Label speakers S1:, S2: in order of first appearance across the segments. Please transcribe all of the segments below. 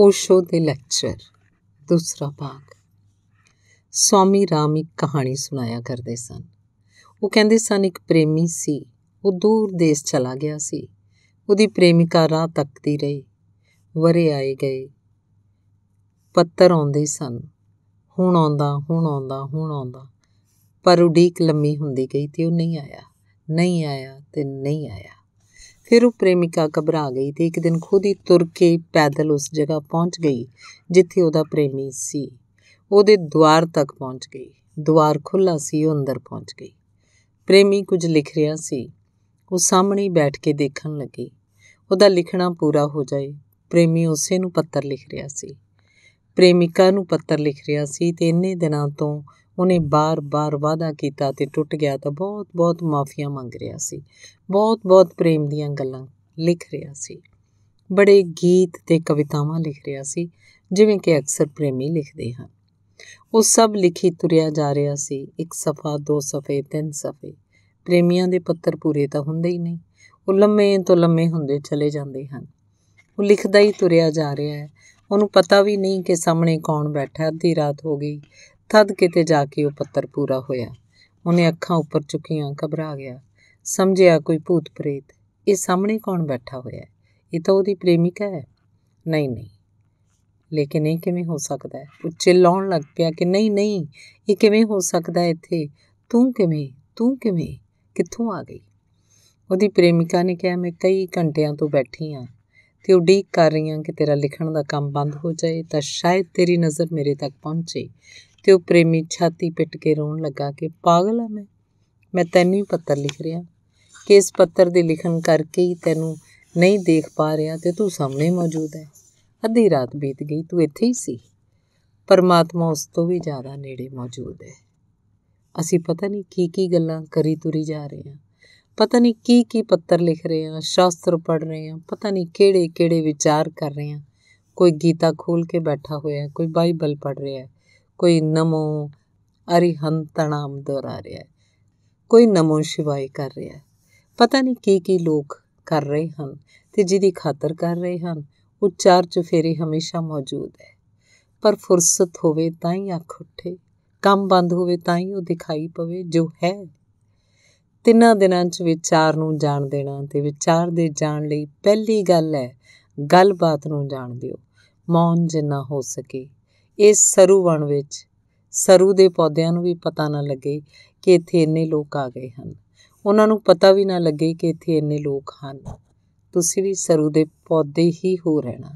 S1: ਓਸ਼ੋ ਦੇ ਲੈਕਚਰ ਦੂਸਰਾ ਭਾਗ ਸਵਾਮੀ ਰਾਮ ਇੱਕ ਕਹਾਣੀ ਸੁਣਾਇਆ ਕਰਦੇ ਸਨ ਉਹ ਕਹਿੰਦੇ ਸਨ ਇੱਕ ਪ੍ਰੇਮੀ ਸੀ ਉਹ ਦੂਰ ਦੇਸ਼ ਚਲਾ ਗਿਆ ਸੀ ਉਹਦੀ ਪ੍ਰੇਮਿਕਾ ਰਾਹ ਤੱਕਦੀ ਰਹੀ ਵਰੇ ਆਏ ਗਏ ਪੱਤਰ ਆਉਂਦੇ ਸਨ ਹੁਣ ਆਉਂਦਾ ਹੁਣ ਆਉਂਦਾ ਹੁਣ ਆਉਂਦਾ ਪਰ ਉਡੀਕ ਲੰਮੀ ਹੁੰਦੀ ਗਈ ਤੇ ਉਹ ਨਹੀਂ ਆਇਆ ਨਹੀਂ ਆਇਆ ਤੇ ਨਹੀਂ ਆਇਆ ਫਿਰ ਉਹ ਪ੍ਰੇਮਿਕਾ ਘਬਰਾ ਗਈ ਤੇ ਇੱਕ ਦਿਨ ਖੁਦ ਹੀ ਤੁਰ ਕੇ ਪੈਦਲ ਉਸ ਜਗ੍ਹਾ ਪਹੁੰਚ ਗਈ ਜਿੱਥੇ ਉਹਦਾ ਪ੍ਰੇਮੀ ਸੀ ਉਹਦੇ ਦਵਾਰ ਤੱਕ ਪਹੁੰਚ ਗਈ ਦਵਾਰ ਖੁੱਲਾ ਸੀ ਉਹ ਅੰਦਰ ਪਹੁੰਚ ਗਈ ਪ੍ਰੇਮੀ ਕੁਝ ਲਿਖ ਰਿਹਾ ਸੀ ਉਹ ਸਾਹਮਣੇ ਬੈਠ ਕੇ ਦੇਖਣ ਲੱਗੀ ਉਹਦਾ ਲਿਖਣਾ ਪੂਰਾ ਹੋ ਜਾਏ ਪ੍ਰੇਮੀ ਉਸੇ ਨੂੰ ਪੱਤਰ ਲਿਖ ਰਿਹਾ ਸੀ ਪ੍ਰੇਮਿਕਾ ਨੂੰ ਪੱਤਰ ਲਿਖ ਰਿਹਾ ਸੀ ਤੇ ਇੰਨੇ ਦਿਨਾਂ ਤੋਂ ਉਹਨੇ ਬਾਰ-ਬਾਰ ਵਾਅਦਾ ਕੀਤਾ ਤੇ ਟੁੱਟ ਗਿਆ ਤਾਂ ਬਹੁਤ-ਬਹੁਤ ਮਾਫੀਆਂ ਮੰਗ ਰਿਹਾ ਸੀ ਬਹੁਤ-ਬਹੁਤ ਪ੍ਰੇਮ ਦੀਆਂ ਗੱਲਾਂ ਲਿਖ ਰਿਹਾ ਸੀ ਬੜੇ ਗੀਤ ਤੇ ਕਵਿਤਾਵਾਂ ਲਿਖ ਰਿਹਾ ਸੀ ਜਿਵੇਂ ਕਿ ਅਕਸਰ ਪ੍ਰੇਮੀ ਲਿਖਦੇ ਹਨ ਉਹ ਸਭ ਲਿਖੀ ਤੁਰਿਆ ਜਾ ਰਿਹਾ ਸੀ ਇੱਕ ਸਫਾ ਦੋ ਸਫੇ ਤਿੰਨ ਸਫੇ ਪ੍ਰੇਮੀਆਂ ਦੇ ਪੱਤਰ ਪੂਰੇ ਤਾਂ ਹੁੰਦੇ ਹੀ ਨਹੀਂ ਉਹ ਲੰਮੇ ਤੋਂ ਲੰਮੇ ਹੁੰਦੇ ਚਲੇ ਜਾਂਦੇ ਹਨ ਉਹ ਲਿਖਦਾ ਹੀ ਤੁਰਿਆ ਜਾ ਰਿਹਾ ਹੈ ਉਹਨੂੰ ਪਤਾ ਵੀ ਨਹੀਂ ਕਿ ਸਾਹਮਣੇ ਕੌਣ ਬੈਠਾ ਅੱਧੀ ਰਾਤ ਹੋ ਗਈ ਤਦ ਕਿਤੇ ਜਾ ਕੇ ਉਹ ਪੱਤਰ ਪੂਰਾ ਹੋਇਆ ਉਹਨੇ ਅੱਖਾਂ ਉੱਪਰ ਚੁੱਕੀਆਂ ਘਬਰਾ ਗਿਆ ਸਮਝਿਆ ਕੋਈ ਭੂਤ ਪ੍ਰੇਤ ਇਹ ਸਾਹਮਣੇ ਕੌਣ ਬੈਠਾ ਹੋਇਆ ਹੈ ਇਹ ਤਾਂ ਉਹਦੀ ਪ੍ਰੇਮਿਕਾ ਹੈ ਨਹੀਂ ਨਹੀਂ ਲੇਕਿਨ ਇਹ ਕਿਵੇਂ ਹੋ ਸਕਦਾ ਹੈ ਉਹ ਚਿਲਾਉਣ ਲੱਗ ਪਿਆ ਕਿ ਨਹੀਂ ਨਹੀਂ ਇਹ ਕਿਵੇਂ ਹੋ ਸਕਦਾ ਇੱਥੇ ਤੂੰ ਕਿਵੇਂ ਤੂੰ ਕਿਵੇਂ ਕਿੱਥੋਂ ਆ ਗਈ ਉਹਦੀ ਪ੍ਰੇਮਿਕਾ ਨੇ ਕਿਹਾ ਮੈਂ ਕਈ ਘੰਟਿਆਂ ਤੋਂ ਬੈਠੀ ਆ ਤੇ ਉਡੀਕ ਕਰ ਰਹੀ ਆ ਕਿ ਤੇਰਾ ਲਿਖਣ ਦਾ ਕੰਮ ਬੰਦ ਹੋ ਜਾਏ ਤਾਂ ਸ਼ਾਇਦ ਤੇਰੀ ਨਜ਼ਰ ਮੇਰੇ ਤੱਕ ਪਹੁੰਚੇ ਤੇ ਉਹ ਪ੍ਰੇਮੀ ਛਾਤੀ ਪਿੱਟ ਕੇ ਰੋਣ ਲੱਗਾ ਕਿ ਪਾਗਲ ਆ ਮੈਂ ਮੈਂ ਤੈਨੂੰ ਹੀ ਪੱਤਰ ਲਿਖ ਰਿਹਾ ਕਿ ਇਸ ਪੱਤਰ ਦੇ ਲਿਖਣ ਕਰਕੇ ਹੀ ਤੈਨੂੰ ਨਹੀਂ ਦੇਖ ਪਾ ਰਿਹਾ ਤੇ ਤੂੰ ਸਾਹਮਣੇ ਮੌਜੂਦ ਹੈ ਅੱਧੀ ਰਾਤ ਬੀਤ ਗਈ ਤੂੰ ਇੱਥੇ ਹੀ ਸੀ ਪਰਮਾਤਮਾ ਉਸ ਤੋਂ ਵੀ ਜ਼ਿਆਦਾ ਨੇੜੇ ਮੌਜੂਦ ਹੈ ਅਸੀਂ ਪਤਾ ਨਹੀਂ ਕੀ ਕੀ ਗੱਲਾਂ ਕਰੀ ਤੁਰੀ ਜਾ ਰਹੇ ਹਾਂ ਪਤਾ ਨਹੀਂ ਕੀ ਕੀ ਪੱਤਰ ਲਿਖ ਰਹੇ ਹਾਂ ਸ਼ਾਸਤਰ ਪੜ ਰਹੇ ਹਾਂ ਪਤਾ ਨਹੀਂ ਕਿਹੜੇ ਕਿਹੜੇ ਵਿਚਾਰ ਕਰ ਰਹੇ ਹਾਂ ਕੋਈ ਗੀਤਾ ਖੋਲ ਕੇ ਬੈਠਾ ਹੋਇਆ ਕੋਈ ਬਾਈਬਲ ਪੜ ਰਿਹਾ ਕੋਈ ਨਮੋ ਅਰਿਹੰਤਨਾਮ ਦੁਹਰਾ ਰਿਹਾ ਹੈ ਕੋਈ ਨਮੋ ਸ਼ਿਵਾਏ ਕਰ ਰਿਹਾ ਹੈ ਪਤਾ ਨਹੀਂ ਕੀ ਕੀ ਲੋਕ ਕਰ ਰਹੇ ਹਨ ਤੇ ਜਿਹਦੀ ਖਾਤਰ ਕਰ ਰਹੇ ਹਨ ਉਹ ਚਾਰ ਚੁਫੇਰੇ ਹਮੇਸ਼ਾ ਮੌਜੂਦ ਹੈ ਪਰ ਫੁਰਸਤ ਹੋਵੇ ਤਾਂ ਹੀ ਅੱਖ ਉੱਠੇ ਕੰਮ ਬੰਦ ਹੋਵੇ ਤਾਂ ਹੀ ਉਹ ਦਿਖਾਈ ਪਵੇ ਜੋ ਹੈ ਤਿੰਨਾਂ ਦਿਨਾਂ 'ਚ ਵਿਚਾਰ ਨੂੰ ਜਾਣ ਦੇਣਾ ਤੇ ਵਿਚਾਰ ਦੇ ਜਾਣ ਲਈ ਪਹਿਲੀ ਗੱਲ ਹੈ ਗੱਲਬਾਤ ਨੂੰ ਜਾਣ ਦਿਓ ਮੌਨ ਜਿੰਨਾ ਹੋ ਸਕੇ ਇਸ ਸਰੂ ਵਣ ਵਿੱਚ ਸਰੂ ਦੇ ਪੌਦਿਆਂ ਨੂੰ ਵੀ ਪਤਾ ਨਾ ਲੱਗੇ ਕਿ ਇੱਥੇ ਇੰਨੇ ਲੋਕ ਆ ਗਏ ਹਨ ਉਹਨਾਂ ਨੂੰ ਪਤਾ ਵੀ ਨਾ ਲੱਗੇ ਕਿ ਇੱਥੇ ਇੰਨੇ ਲੋਕ ਹਨ ਤੁਸੀਂ ਵੀ ਸਰੂ ਦੇ ਪੌਦੇ ਹੀ ਹੋ ਰਹਿਣਾ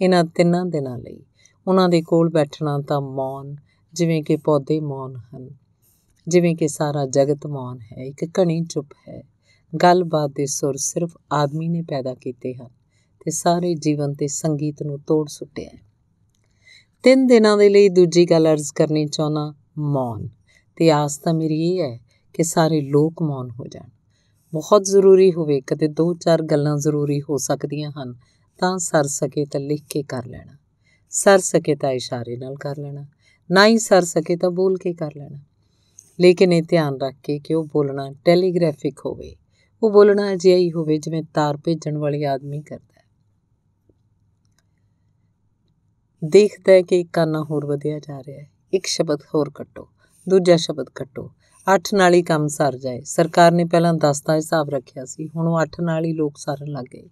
S1: ਇਹਨਾਂ ਤਿੰਨਾਂ ਦਿਨਾਂ ਲਈ ਉਹਨਾਂ ਦੇ ਕੋਲ ਬੈਠਣਾ ਤਾਂ ਮੌਨ ਜਿਵੇਂ ਕਿ ਪੌਦੇ ਮੌਨ ਹਨ ਜਿਵੇਂ ਕਿ ਸਾਰਾ ਜਗਤ ਮੌਨ ਹੈ ਇੱਕ ਘਣੀ ਚੁੱਪ ਹੈ ਗੱਲਬਾਤ ਦੇ ਸੁਰ ਸਿਰਫ ਆਦਮੀ ਨੇ ਪੈਦਾ ਕੀਤੇ ਹਨ ਤੇ ਸਾਰੇ ਜੀਵਨ ਤੇ ਸੰਗੀਤ ਨੂੰ ਤੋੜ ਸੁੱਟਿਆ ਤਿੰਨ ਦਿਨਾਂ ਦੇ ਲਈ ਦੂਜੀ ਗੱਲ ਅਰਜ਼ ਕਰਨੀ ਚਾਹਨਾ ਮੌਨ ਤੇ ਆਸ ਤਾਂ ਮੇਰੀ ਇਹ ਹੈ ਕਿ ਸਾਰੇ ਲੋਕ ਮੌਨ ਹੋ ਜਾਣ ਬਹੁਤ ਜ਼ਰੂਰੀ ਹੋਵੇ ਕਦੇ ਦੋ ਚਾਰ ਗੱਲਾਂ ਜ਼ਰੂਰੀ ਹੋ ਸਕਦੀਆਂ ਹਨ ਤਾਂ ਸਰ ਸਕੇ ਤਾਂ ਲਿਖ ਕੇ ਕਰ ਲੈਣਾ ਸਰ ਸਕੇ ਤਾਂ ਇਸ਼ਾਰੇ ਨਾਲ ਕਰ ਲੈਣਾ ਨਾ ਹੀ ਸਰ ਸਕੇ ਤਾਂ ਬੋਲ ਕੇ ਕਰ ਲੈਣਾ ਲੇਕਿਨ ਇਹ ਧਿਆਨ ਰੱਖ ਕੇ ਕਿ ਉਹ ਬੋਲਣਾ ਟੈਲੀਗ੍ਰਾਫਿਕ ਹੋਵੇ ਉਹ ਬੋਲਣਾ ਅਜਿਹਾ ਹੀ ਹੋਵੇ ਜਿਵੇਂ ਤਾਰ ਭੇਜਣ ਵਾਲੇ ਆਦਮੀ ਕਰਦੇ ਦੇਖਦਾ ਹੈ ਕਿ ਇੱਕ ਹੋਰ ਵਧਿਆ ਜਾ ਰਿਹਾ ਹੈ ਇੱਕ ਸ਼ਬਦ ਹੋਰ ਕੱਟੋ ਦੂਜਾ ਸ਼ਬਦ ਕੱਟੋ 8 ਨਾਲ ਹੀ ਕੰਮ ਸਰ ਜਾਏ ਸਰਕਾਰ ਨੇ ਪਹਿਲਾਂ 10 ਦਾ ਹਿਸਾਬ ਰੱਖਿਆ ਸੀ ਹੁਣ ਉਹ 8 ਨਾਲ ਹੀ ਲੋਕ ਸਾਰਨ ਲੱਗ ਗਏ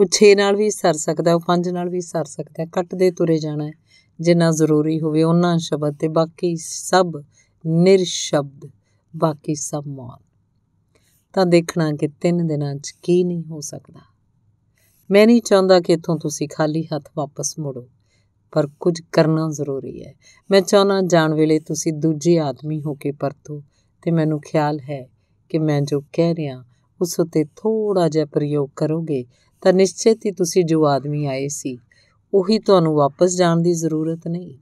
S1: ਉਹ 6 ਨਾਲ ਵੀ ਸਰ ਸਕਦਾ ਉਹ 5 ਨਾਲ ਵੀ ਸਰ ਸਕਦਾ ਕੱਟਦੇ ਤੁਰੇ ਜਾਣਾ ਜਿੰਨਾ ਜ਼ਰੂਰੀ ਹੋਵੇ ਉਹਨਾਂ ਸ਼ਬਦ ਤੇ ਬਾਕੀ ਸਭ ਨਿਰਸ਼ਬਦ ਬਾਕੀ ਸਭ ਮੌਨ ਤਾਂ ਦੇਖਣਾ ਕਿ ਤਿੰਨ ਦਿਨਾਂ 'ਚ ਕੀ ਨਹੀਂ ਹੋ ਸਕਦਾ ਮੈਂ ਨਹੀਂ ਚਾਹੁੰਦਾ ਕਿ ਇਥੋਂ ਤੁਸੀਂ ਖਾਲੀ ਹੱਥ ਵਾਪਸ ਮੁੜੋ ਪਰ ਕੁਝ ਕਰਨਾ ਜ਼ਰੂਰੀ ਹੈ ਮੈਂ ਚਾਹਨਾ ਜਾਣ ਵੇਲੇ ਤੁਸੀਂ ਦੂਜੇ ਆਦਮੀ ਹੋ ਕੇ ਪਰਤੋ ਤੇ ਮੈਨੂੰ ਖਿਆਲ ਹੈ ਕਿ ਮੈਂ ਜੋ ਕਹਿ ਰਿਹਾ ਉਸ ਉਤੇ ਥੋੜਾ ਜਿਹਾ ਪ੍ਰਯੋਗ ਕਰੋਗੇ ਤਾਂ ਨਿਸ਼ਚਿਤ ਹੀ ਤੁਸੀਂ ਜੋ ਆਦਮੀ ਆਏ ਸੀ ਉਹੀ ਤੁਹਾਨੂੰ ਵਾਪਸ ਜਾਣ ਦੀ ਜ਼ਰੂਰਤ ਨਹੀਂ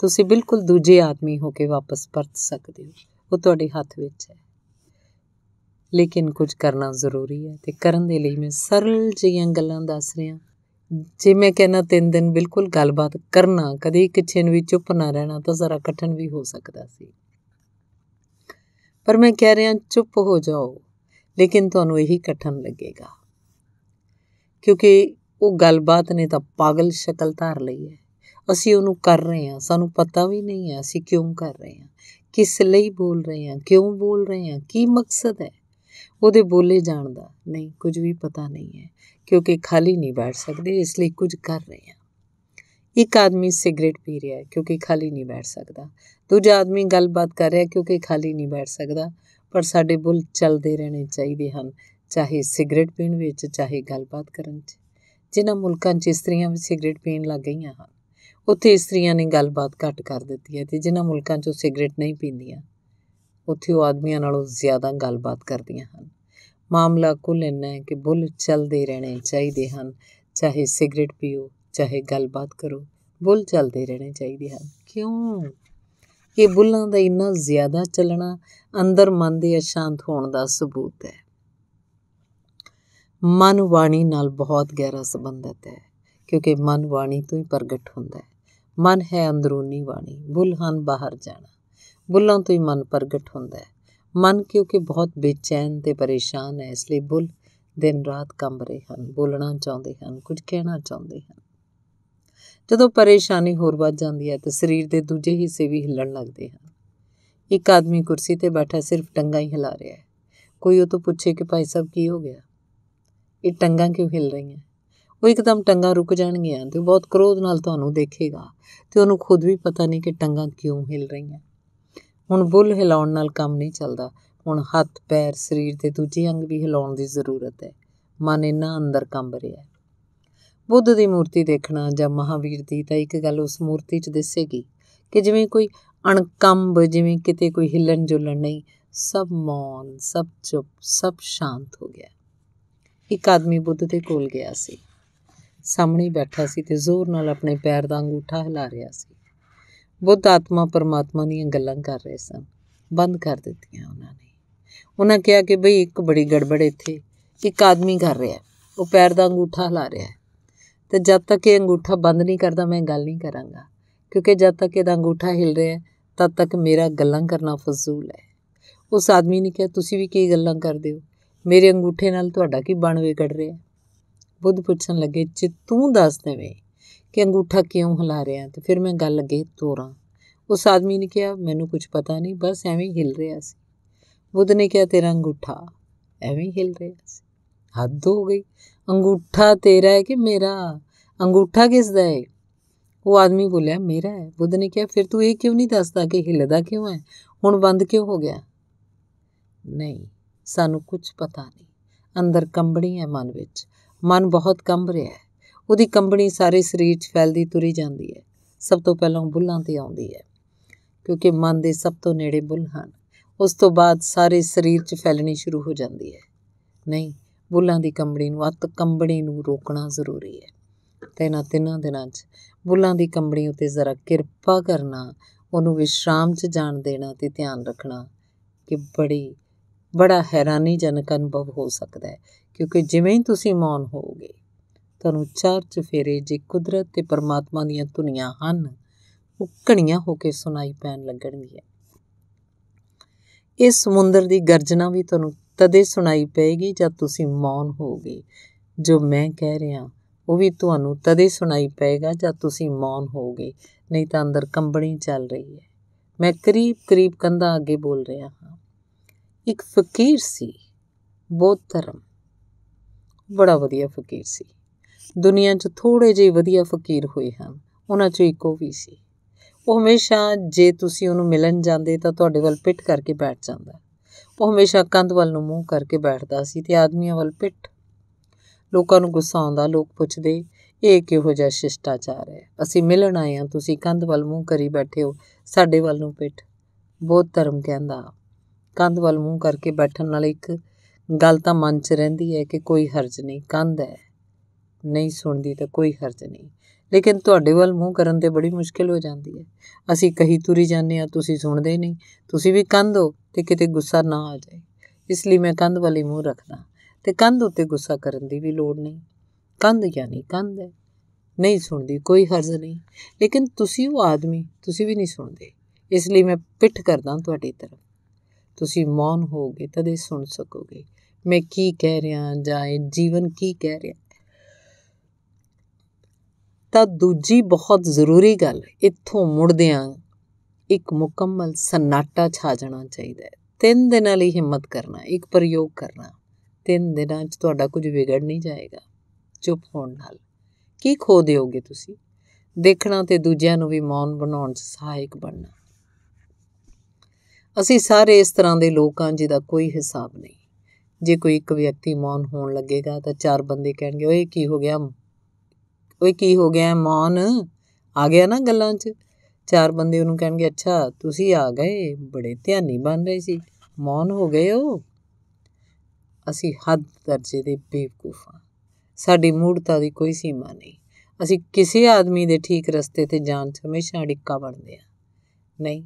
S1: ਤੁਸੀਂ ਬਿਲਕੁਲ ਦੂਜੇ ਆਦਮੀ ਹੋ ਕੇ ਵਾਪਸ ਪਰਤ ਸਕਦੇ ਹੋ ਉਹ ਤੁਹਾਡੇ ਹੱਥ ਵਿੱਚ ਹੈ ਲੇਕਿਨ ਕੁਝ ਕਰਨਾ ਜ਼ਰੂਰੀ ਹੈ ਤੇ ਕਰਨ ਦੇ ਲਈ ਮੈਂ ਸਰਲ ਜਿਹੀਆਂ ਗੱਲਾਂ ਦੱਸ ਰਿਹਾ ਜੇ ਮੈਂ ਕਹਿਣਾ ਤਿੰਨ ਦਿਨ ਬਿਲਕੁਲ ਗੱਲਬਾਤ ਕਰਨਾ ਕਦੇ ਕਿਚਨ ਵਿੱਚ ਚੁੱਪ ਨਾ ਰਹਿਣਾ ਤਾਂ ਜ਼ਰਾ ਕਠਨ ਵੀ ਹੋ ਸਕਦਾ ਸੀ ਪਰ ਮੈਂ ਕਹਿ ਰਿਹਾ ਚੁੱਪ ਹੋ ਜਾਓ ਲੇਕਿਨ ਤੁਹਾਨੂੰ ਇਹੀ ਕਠਨ ਲੱਗੇਗਾ ਕਿਉਂਕਿ ਉਹ ਗੱਲਬਾਤ ਨੇ ਤਾਂ ਪਾਗਲ ਸ਼ਕਲ ਧਾਰ ਲਈ ਹੈ ਅਸੀਂ ਉਹਨੂੰ ਕਰ ਰਹੇ ਹਾਂ ਸਾਨੂੰ ਪਤਾ ਵੀ ਨਹੀਂ ਹੈ ਅਸੀਂ ਕਿਉਂ ਕਰ ਰਹੇ ਹਾਂ ਕਿਸ ਲਈ ਬੋਲ ਰਹੇ ਹਾਂ ਕਿਉਂ ਬੋਲ ਰਹੇ ਹਾਂ ਕੀ ਮਕਸਦ ਹੈ ਉਹਦੇ ਬੋਲੇ ਜਾਣ ਦਾ ਨਹੀਂ ਕੁਝ ਵੀ ਪਤਾ ਨਹੀਂ ਹੈ ਕਿਉਂਕਿ ਖਾਲੀ ਨਹੀਂ ਬੈਠ ਸਕਦੇ ਇਸ ਲਈ ਕੁਝ ਕਰ ਰਹੇ ਹਾਂ ਇੱਕ ਆਦਮੀ ਸਿਗਰਟ ਪੀ ਰਿਹਾ ਹੈ ਕਿਉਂਕਿ ਖਾਲੀ ਨਹੀਂ ਬੈਠ ਸਕਦਾ ਦੂਜਾ ਆਦਮੀ ਗੱਲਬਾਤ ਕਰ ਰਿਹਾ ਕਿਉਂਕਿ ਖਾਲੀ ਨਹੀਂ ਬੈਠ ਸਕਦਾ ਪਰ ਸਾਡੇ ਬੁੱਲ ਚੱਲਦੇ ਰਹਿਣੇ ਚਾਹੀਦੇ ਹਨ ਚਾਹੇ ਸਿਗਰਟ ਪੀਣ ਵਿੱਚ ਚਾਹੇ ਗੱਲਬਾਤ ਕਰਨ 'ਚ ਜਿਨ੍ਹਾਂ ਮੁਲਕਾਂ 'ਚ ਇਸਤਰੀਆਂ ਵੀ ਸਿਗਰਟ ਪੀਣ ਲੱਗ ਗਈਆਂ ਹਨ ਉੱਥੇ ਇਸਤਰੀਆਂ ਨੇ ਗੱਲਬਾਤ ਘੱਟ ਕਰ ਦਿੱਤੀ ਹੈ ਤੇ ਜਿਨ੍ਹਾਂ ਮੁਲਕਾਂ 'ਚ ਸਿਗਰਟ ਨਹੀਂ ਪੀਂਦੀਆਂ ਉੱਥੇ ਉਹ ਆਦਮੀਆਂ ਨਾਲੋਂ ਜ਼ਿਆਦਾ ਗੱਲਬਾਤ ਕਰਦੀਆਂ ਹਨ ਮਾਮਲਾ ਕੁੱਲ ਇੰਨਾ ਹੈ ਕਿ ਬੁੱਲ ਚੱਲਦੇ ਰਹਿਣੇ ਚਾਹੀਦੇ ਹਨ ਚਾਹੇ ਸਿਗਰਟ ਪੀਓ ਚਾਹੇ ਗੱਲਬਾਤ ਕਰੋ ਬੁੱਲ ਚੱਲਦੇ ਰਹਿਣੇ ਚਾਹੀਦੇ ਹਨ ਕਿਉਂ ਇਹ ਬੁੱਲਾਂ ਦਾ ਇੰਨਾ ਜ਼ਿਆਦਾ ਚੱਲਣਾ ਅੰਦਰ ਮਨ ਦੇ ਅਸ਼ਾਂਤ ਹੋਣ ਦਾ ਸਬੂਤ ਹੈ ਮਨ ਵਾਣੀ ਨਾਲ ਬਹੁਤ ਗਹਿਰਾ ਸੰਬੰਧਿਤ ਹੈ ਕਿਉਂਕਿ ਮਨ ਵਾਣੀ ਤੋਂ ਹੀ ਪ੍ਰਗਟ ਹੁੰਦਾ ਹੈ ਮਨ ਹੈ ਅੰਦਰੂਨੀ ਵਾਣੀ ਬੁੱਲ ਹਨ ਬਾਹਰ ਜਾਣਾ ਬੁੱਲਾਂ ਤੋਂ ਹੀ ਮਨ ਪ੍ਰਗਟ ਹੁੰਦਾ ਹੈ ਮਨ ਕਿਉਂਕਿ ਬਹੁਤ ਬੇਚੈਨ ਤੇ ਪਰੇਸ਼ਾਨ ਹੈ ਇਸ ਲਈ ਬੁੱਲ ਦਿਨ ਰਾਤ ਕੰਬ ਰਹੇ ਹਨ ਬੋਲਣਾ ਚਾਹੁੰਦੇ ਹਨ ਕੁਝ ਕਹਿਣਾ ਚਾਹੁੰਦੇ ਹਨ ਜਦੋਂ ਪਰੇਸ਼ਾਨੀ ਹੋਰ ਵੱਧ ਜਾਂਦੀ ਹੈ ਤਾਂ ਸਰੀਰ ਦੇ ਦੂਜੇ ਹਿੱਸੇ ਵੀ ਹਿੱਲਣ ਲੱਗਦੇ ਹਨ ਇੱਕ ਆਦਮੀ ਕੁਰਸੀ ਤੇ ਬੈਠਾ ਸਿਰਫ ਟੰਗਾ ਹੀ ਹਿਲਾ ਰਿਹਾ ਹੈ ਕੋਈ ਉਹ ਤੋਂ ਪੁੱਛੇ ਕਿ ਭਾਈ ਸਾਹਿਬ ਕੀ ਹੋ ਗਿਆ ਇਹ ਟੰਗਾ ਕਿਉਂ ਹਿਲ ਰਹੀਆਂ ਉਹ ਇੱਕਦਮ ਟੰਗਾ ਰੁਕ ਜਾਣਗੀਆਂ ਤੇ ਬਹੁਤ ਕਰੋਧ ਨਾਲ ਤੁਹਾਨੂੰ ਦੇਖੇਗਾ ਤੇ ਉਹਨੂੰ ਖੁਦ ਵੀ ਪਤਾ ਨਹੀਂ ਕਿ ਟੰਗਾ ਕਿਉਂ ਹਿਲ ਰਹੀਆਂ ਹੁਣ ਬੁੱਲ ਹਿਲਾਉਣ ਨਾਲ ਕੰਮ ਨਹੀਂ ਚੱਲਦਾ ਹੁਣ ਹੱਥ ਪੈਰ ਸਰੀਰ ਦੇ ਦੂਜੇ ਅੰਗ ਵੀ ਹਿਲਾਉਣ ਦੀ ਜ਼ਰੂਰਤ ਹੈ ਮਨ ਇੰਨਾ ਅੰਦਰ ਕੰਬ ਰਿਹਾ ਹੈ ਬੁੱਧ ਦੀ ਮੂਰਤੀ ਦੇਖਣਾ ਜਾਂ ਮਹਾਵੀਰ ਦੀ ਤਾਂ ਇੱਕ ਗੱਲ ਉਸ ਮੂਰਤੀ 'ਚ ਦਿਸੇਗੀ ਕਿ ਜਿਵੇਂ ਕੋਈ ਅਣਕੰਬ ਜਿਵੇਂ ਕਿਤੇ ਕੋਈ ਹਿੱਲਣ ਜੁਲਣ ਨਹੀਂ ਸਭ ਮੌਨ ਸਭ ਚੁੱਪ ਸਭ ਸ਼ਾਂਤ ਹੋ ਗਿਆ ਇੱਕ ਆਦਮੀ ਬੁੱਧ ਦੇ ਕੋਲ ਗਿਆ ਸੀ ਸਾਹਮਣੇ ਬੈਠਾ ਸੀ ਤੇ ਜ਼ੋਰ ਨਾਲ ਆਪਣੇ ਪੈਰ ਦਾ ਅੰਗੂਠਾ ਹਿਲਾ ਰਿਹਾ ਸੀ ਬੁੱਧ ਆਤਮਾ ਪਰਮਾਤਮਾ ਦੀਆਂ ਗੱਲਾਂ ਕਰ ਰਹੇ ਸਨ ਬੰਦ ਕਰ ਦਿੱਤੀਆਂ ਉਹਨਾਂ ਨੇ ਉਹਨਾਂ ਕਿਹਾ ਕਿ ਭਈ ਇੱਕ ਬੜੀ ਗੜਬੜ ਇੱਥੇ ਇੱਕ ਆਦਮੀ ਕਰ ਰਿਹਾ ਉਹ ਪੈਰ ਦਾ ਅੰਗੂਠਾ ਹਿਲਾ ਰਿਹਾ ਹੈ ਤੇ ਜਦ ਤੱਕ ਇਹ ਅੰਗੂਠਾ ਬੰਦ ਨਹੀਂ ਕਰਦਾ ਮੈਂ ਗੱਲ ਨਹੀਂ ਕਰਾਂਗਾ ਕਿਉਂਕਿ ਜਦ ਤੱਕ ਇਹਦਾ ਅੰਗੂਠਾ ਹਿਲ ਰਿਹਾ ਤਦ ਤੱਕ ਮੇਰਾ ਗੱਲਾਂ ਕਰਨਾ ਫਜ਼ੂਲ ਹੈ ਉਸ ਆਦਮੀ ਨੇ ਕਿਹਾ ਤੁਸੀਂ ਵੀ ਕੀ ਗੱਲਾਂ ਕਰਦੇ ਹੋ ਮੇਰੇ ਅੰਗੂਠੇ ਨਾਲ ਤੁਹਾਡਾ ਕੀ ਬਣਵੇ ਕੱਢ ਰਿਹਾ ਬੁੱਧ ਪੁੱਛਣ ਲੱਗੇ ਜੇ ਤੂੰ ਦੱਸ ਦੇਵੇਂ ਕਿ ਅੰਗੂਠਾ ਕਿਉਂ ਹਿਲਾ ਰਿਹਾ ਤੇ ਫਿਰ ਮੈਂ ਗੱਲ ਅੱਗੇ ਤੋਰਾਂ ਉਸ ਆਦਮੀ ਨੇ ਕਿਹਾ ਮੈਨੂੰ ਕੁਝ ਪਤਾ ਨਹੀਂ ਬਸ ਐਵੇਂ ਹਿਲ ਰਿਹਾ ਸੀ ਬੁੱਧ ਨੇ ਕਿਹਾ ਤੇਰਾ ਅੰਗੂਠਾ ਐਵੇਂ ਹਿਲ ਰਿਹਾ ਸੀ ਹੱਦ ਹੋ ਗਈ ਅੰਗੂਠਾ ਤੇਰਾ ਹੈ ਕਿ ਮੇਰਾ ਅੰਗੂਠਾ ਕਿਸ ਦਾ ਹੈ ਉਹ ਆਦਮੀ ਬੋਲਿਆ ਮੇਰਾ ਹੈ ਬੁੱਧ ਨੇ ਕਿਹਾ ਫਿਰ ਤੂੰ ਇਹ ਕਿਉਂ ਨਹੀਂ ਦੱਸਦਾ ਕਿ ਹਿਲਦਾ ਕਿਉਂ ਹੈ ਹੁਣ ਬੰਦ ਕਿਉਂ ਹੋ ਗਿਆ ਨਹੀਂ ਸਾਨੂੰ ਕੁਝ ਪਤਾ ਨਹੀਂ ਅੰਦਰ ਕੰਬਣੀ ਹੈ ਮਨ ਵਿੱਚ ਮਨ ਬਹੁਤ ਕੰਬ ਰਿਹਾ ਹੈ ਉਹਦੀ ਕੰਬਣੀ ਸਾਰੇ ਸਰੀਰ 'ਚ ਫੈਲਦੀ ਤੁਰੀ ਜਾਂਦੀ ਹੈ ਸਭ ਤੋਂ ਪਹਿਲਾਂ ਬੁੱਲਾਂ ਤੇ ਆਉਂਦੀ ਹੈ ਕਿਉਂਕਿ ਮਨ ਦੇ ਸਭ ਤੋਂ ਨੇੜੇ ਬੁੱਲ ਹਨ ਉਸ ਤੋਂ ਬਾਅਦ ਸਾਰੇ ਸਰੀਰ 'ਚ ਫੈਲਣੀ ਸ਼ੁਰੂ ਹੋ ਜਾਂਦੀ ਹੈ ਨਹੀਂ ਬੁੱਲਾਂ ਦੀ ਕੰਬਣੀ ਨੂੰ ਅਤ ਕੰਬਣੀ ਨੂੰ ਰੋਕਣਾ ਜ਼ਰੂਰੀ ਹੈ ਤੇ ਤਿੰਨਾਂ ਦਿਨਾਂ 'ਚ ਬੁੱਲਾਂ ਦੀ ਕੰਬਣੀ ਉਤੇ ਜ਼ਰਾ ਕਿਰਪਾ ਕਰਨਾ ਉਹਨੂੰ ਵਿਸ਼ਰਾਮ 'ਚ ਜਾਣ ਦੇਣਾ ਤੇ ਧਿਆਨ ਰੱਖਣਾ ਕਿ ਬੜੀ ਬੜਾ ਹੈਰਾਨੀਜਨਕ ਅਨੁਭਵ ਹੋ ਸਕਦਾ ਹੈ ਕਿਉਂਕਿ ਜਿਵੇਂ ਹੀ ਤੁਸੀਂ ਮੌਨ ਹੋਵੋਗੇ ਤੁਹਾਨੂੰ ਚਾਰ ਚਫੇਰੇ ਜੇ ਕੁਦਰਤ ਤੇ ਪਰਮਾਤਮਾ ਦੀਆਂ ਧੁਨੀਆਂ ਹਨ ਉਹ ਘਣੀਆਂ ਹੋ ਕੇ ਸੁਣਾਈ ਪੈਣ ਲੱਗਣਗੀਆਂ ਇਸ ਸਮੁੰਦਰ ਦੀ ਗਰਜਨਾ ਵੀ ਤੁਹਾਨੂੰ ਤਦੇ ਸੁਣਾਈ ਪਏਗੀ ਜਦ ਤੁਸੀਂ ਮੌਨ ਹੋਗੇ ਜੋ ਮੈਂ ਕਹਿ ਰਿਹਾ ਉਹ ਵੀ ਤੁਹਾਨੂੰ ਤਦੇ ਸੁਣਾਈ ਪਏਗਾ ਜਦ ਤੁਸੀਂ ਮੌਨ ਹੋਗੇ ਨਹੀਂ ਤਾਂ ਅੰਦਰ ਕੰਬਣੀ ਚੱਲ ਰਹੀ ਹੈ ਮੈਂ ਕਰੀਬ ਕਰੀਬ ਕੰਧਾ ਅੱਗੇ ਬੋਲ ਰਿਹਾ ਹਾਂ ਇੱਕ ਫਕੀਰ ਸੀ ਬੋਧ ਧਰਮ ਬੜਾ ਵਧੀਆ ਫਕੀਰ ਸੀ ਦੁਨੀਆ 'ਚ ਥੋੜੇ ਜਿਹੇ ਵਧੀਆ ਫਕੀਰ ਹੋਏ ਹਨ ਉਹਨਾਂ 'ਚੋਂ ਇੱਕੋ ਵੀ ਸੀ ਉਹ ਹਮੇਸ਼ਾ ਜੇ ਤੁਸੀਂ ਉਹਨੂੰ ਮਿਲਣ ਜਾਂਦੇ ਤਾਂ ਤੁਹਾਡੇ ਵੱਲ ਪਿੱਠ ਕਰਕੇ ਬੈਠ ਜਾਂਦਾ ਉਹ ਹਮੇਸ਼ਾ ਕੰਧ ਵੱਲ ਨੂੰ ਮੂੰਹ ਕਰਕੇ ਬੈਠਦਾ ਸੀ ਤੇ ਆਦਮੀਆਂ ਵੱਲ ਪਿੱਠ ਲੋਕਾਂ ਨੂੰ ਗੁੱਸਾ ਆਉਂਦਾ ਲੋਕ ਪੁੱਛਦੇ ਇਹ ਕਿਹੋ ਜਿਹਾ ਸ਼ਿਸ਼ਟਾਚਾਰ ਹੈ ਅਸੀਂ ਮਿਲਣ ਆਏ ਹਾਂ ਤੁਸੀਂ ਕੰਧ ਵੱਲ ਮੂੰਹ ਕਰੀ ਬੈਠੇ ਹੋ ਸਾਡੇ ਵੱਲ ਨੂੰ ਪਿੱਠ ਬਹੁਤ ਧਰਮ ਕਹਿੰਦਾ ਕੰਧ ਵੱਲ ਮੂੰਹ ਕਰਕੇ ਬੈਠਣ ਨਾਲ ਇੱਕ ਗੱਲ ਤਾਂ ਮਨ 'ਚ ਰਹਿੰਦੀ ਹੈ ਕਿ ਕੋਈ ਹਰਜ ਨਹੀਂ ਕੰਧ ਹੈ ਨਹੀਂ ਸੁਣਦੀ ਤਾਂ ਕੋਈ ਹਰਜ ਨਹੀਂ ਲੇਕਿਨ ਤੁਹਾਡੇ ਵੱਲ ਮੂੰਹ ਕਰਨ ਤੇ ਬੜੀ ਮੁਸ਼ਕਿਲ ਹੋ ਜਾਂਦੀ ਹੈ ਅਸੀਂ ਕਹੀ ਤੁਰੀ ਜਾਂਦੇ ਆ ਤੁਸੀਂ ਸੁਣਦੇ ਨਹੀਂ ਤੁਸੀਂ ਵੀ ਕੰਧ ਹੋ ਤੇ ਕਿਤੇ ਗੁੱਸਾ ਨਾ ਆ ਜਾਏ ਇਸ ਲਈ ਮੈਂ ਕੰਧ ਵਾਲੀ ਮੂੰਹ ਰੱਖਦਾ ਤੇ ਕੰਧ ਉੱਤੇ ਗੁੱਸਾ ਕਰਨ ਦੀ ਵੀ ਲੋੜ ਨਹੀਂ ਕੰਧ ਯਾਨੀ ਕੰਧ ਹੈ ਨਹੀਂ ਸੁਣਦੀ ਕੋਈ ਹਰਜ ਨਹੀਂ ਲੇਕਿਨ ਤੁਸੀਂ ਉਹ ਆਦਮੀ ਤੁਸੀਂ ਵੀ ਨਹੀਂ ਸੁਣਦੇ ਇਸ ਲਈ ਮੈਂ ਪਿੱਠ ਕਰਦਾ ਤੁਹਾਡੀ ਤਰਫ ਤੁਸੀਂ ਮੌਨ ਹੋਗੇ ਤਦੇ ਸੁਣ ਸਕੋਗੇ ਮੈਂ ਕੀ ਕਹਿ ਰਿਹਾ ਜਾਂ ਜੀਵਨ ਕੀ ਕਹਿ ਰਿਹਾ ਤਾਂ ਦੂਜੀ ਬਹੁਤ ਜ਼ਰੂਰੀ ਗੱਲ ਇੱਥੋਂ ਮੁੜਦਿਆਂ ਇੱਕ ਮੁਕੰਮਲ ਸਨਾਟਾ ਛਾ ਜਾਣਾ ਚਾਹੀਦਾ ਹੈ ਤਿੰਨ ਦਿਨਾਂ ਲਈ ਹਿੰਮਤ ਕਰਨਾ ਇੱਕ ਪ੍ਰਯੋਗ ਕਰਨਾ ਤਿੰਨ ਦਿਨਾਂ 'ਚ ਤੁਹਾਡਾ ਕੁਝ ਵਿਗੜ ਨਹੀਂ ਜਾਏਗਾ ਚੁੱਪ ਹੋਣ ਨਾਲ ਕੀ ਖੋ ਦਿਓਗੇ ਤੁਸੀਂ ਦੇਖਣਾ ਤੇ ਦੂਜਿਆਂ ਨੂੰ ਵੀ ਮੌਨ ਬਣਾਉਣ 'ਚ ਸਹਾਇਕ ਬਣਨਾ ਅਸੀਂ ਸਾਰੇ ਇਸ ਤਰ੍ਹਾਂ ਦੇ ਲੋਕਾਂ ਜਿਹਦਾ ਕੋਈ ਹਿਸਾਬ ਨਹੀਂ ਜੇ ਕੋਈ ਇੱਕ ਵਿਅਕਤੀ ਮੌਨ ਹੋਣ ਲੱਗੇਗਾ ਤਾਂ ਚਾਰ ਬੰਦੇ ਕਹਿਣਗੇ ਓਏ ਕੀ ਹੋ ਗਿਆ ਓਏ ਕੀ ਹੋ ਗਿਆ ਮੌਨ ਆ ਗਿਆ ਨਾ ਗੱਲਾਂ 'ਚ ਚਾਰ ਬੰਦੇ ਉਹਨੂੰ ਕਹਿਣਗੇ ਅੱਛਾ ਤੁਸੀਂ ਆ ਗਏ ਬੜੇ ਧਿਆਨੀ ਬਣ ਰਹੇ ਸੀ ਮੌਨ ਹੋ ਗਏ ਹੋ ਅਸੀਂ ਹੱਦ ਦਰਜੇ ਦੇ ਬੇਵਕੂਫਾਂ ਸਾਡੀ ਮੂੜਤਾ ਦੀ ਕੋਈ ਸੀਮਾ ਨਹੀਂ ਅਸੀਂ ਕਿਸੇ ਆਦਮੀ ਦੇ ਠੀਕ ਰਸਤੇ ਤੇ ਜਾਣ 'ਚ ਹਮੇਸ਼ਾ ਅੜਿੱਕਾ ਬਣਦੇ ਆ ਨਹੀਂ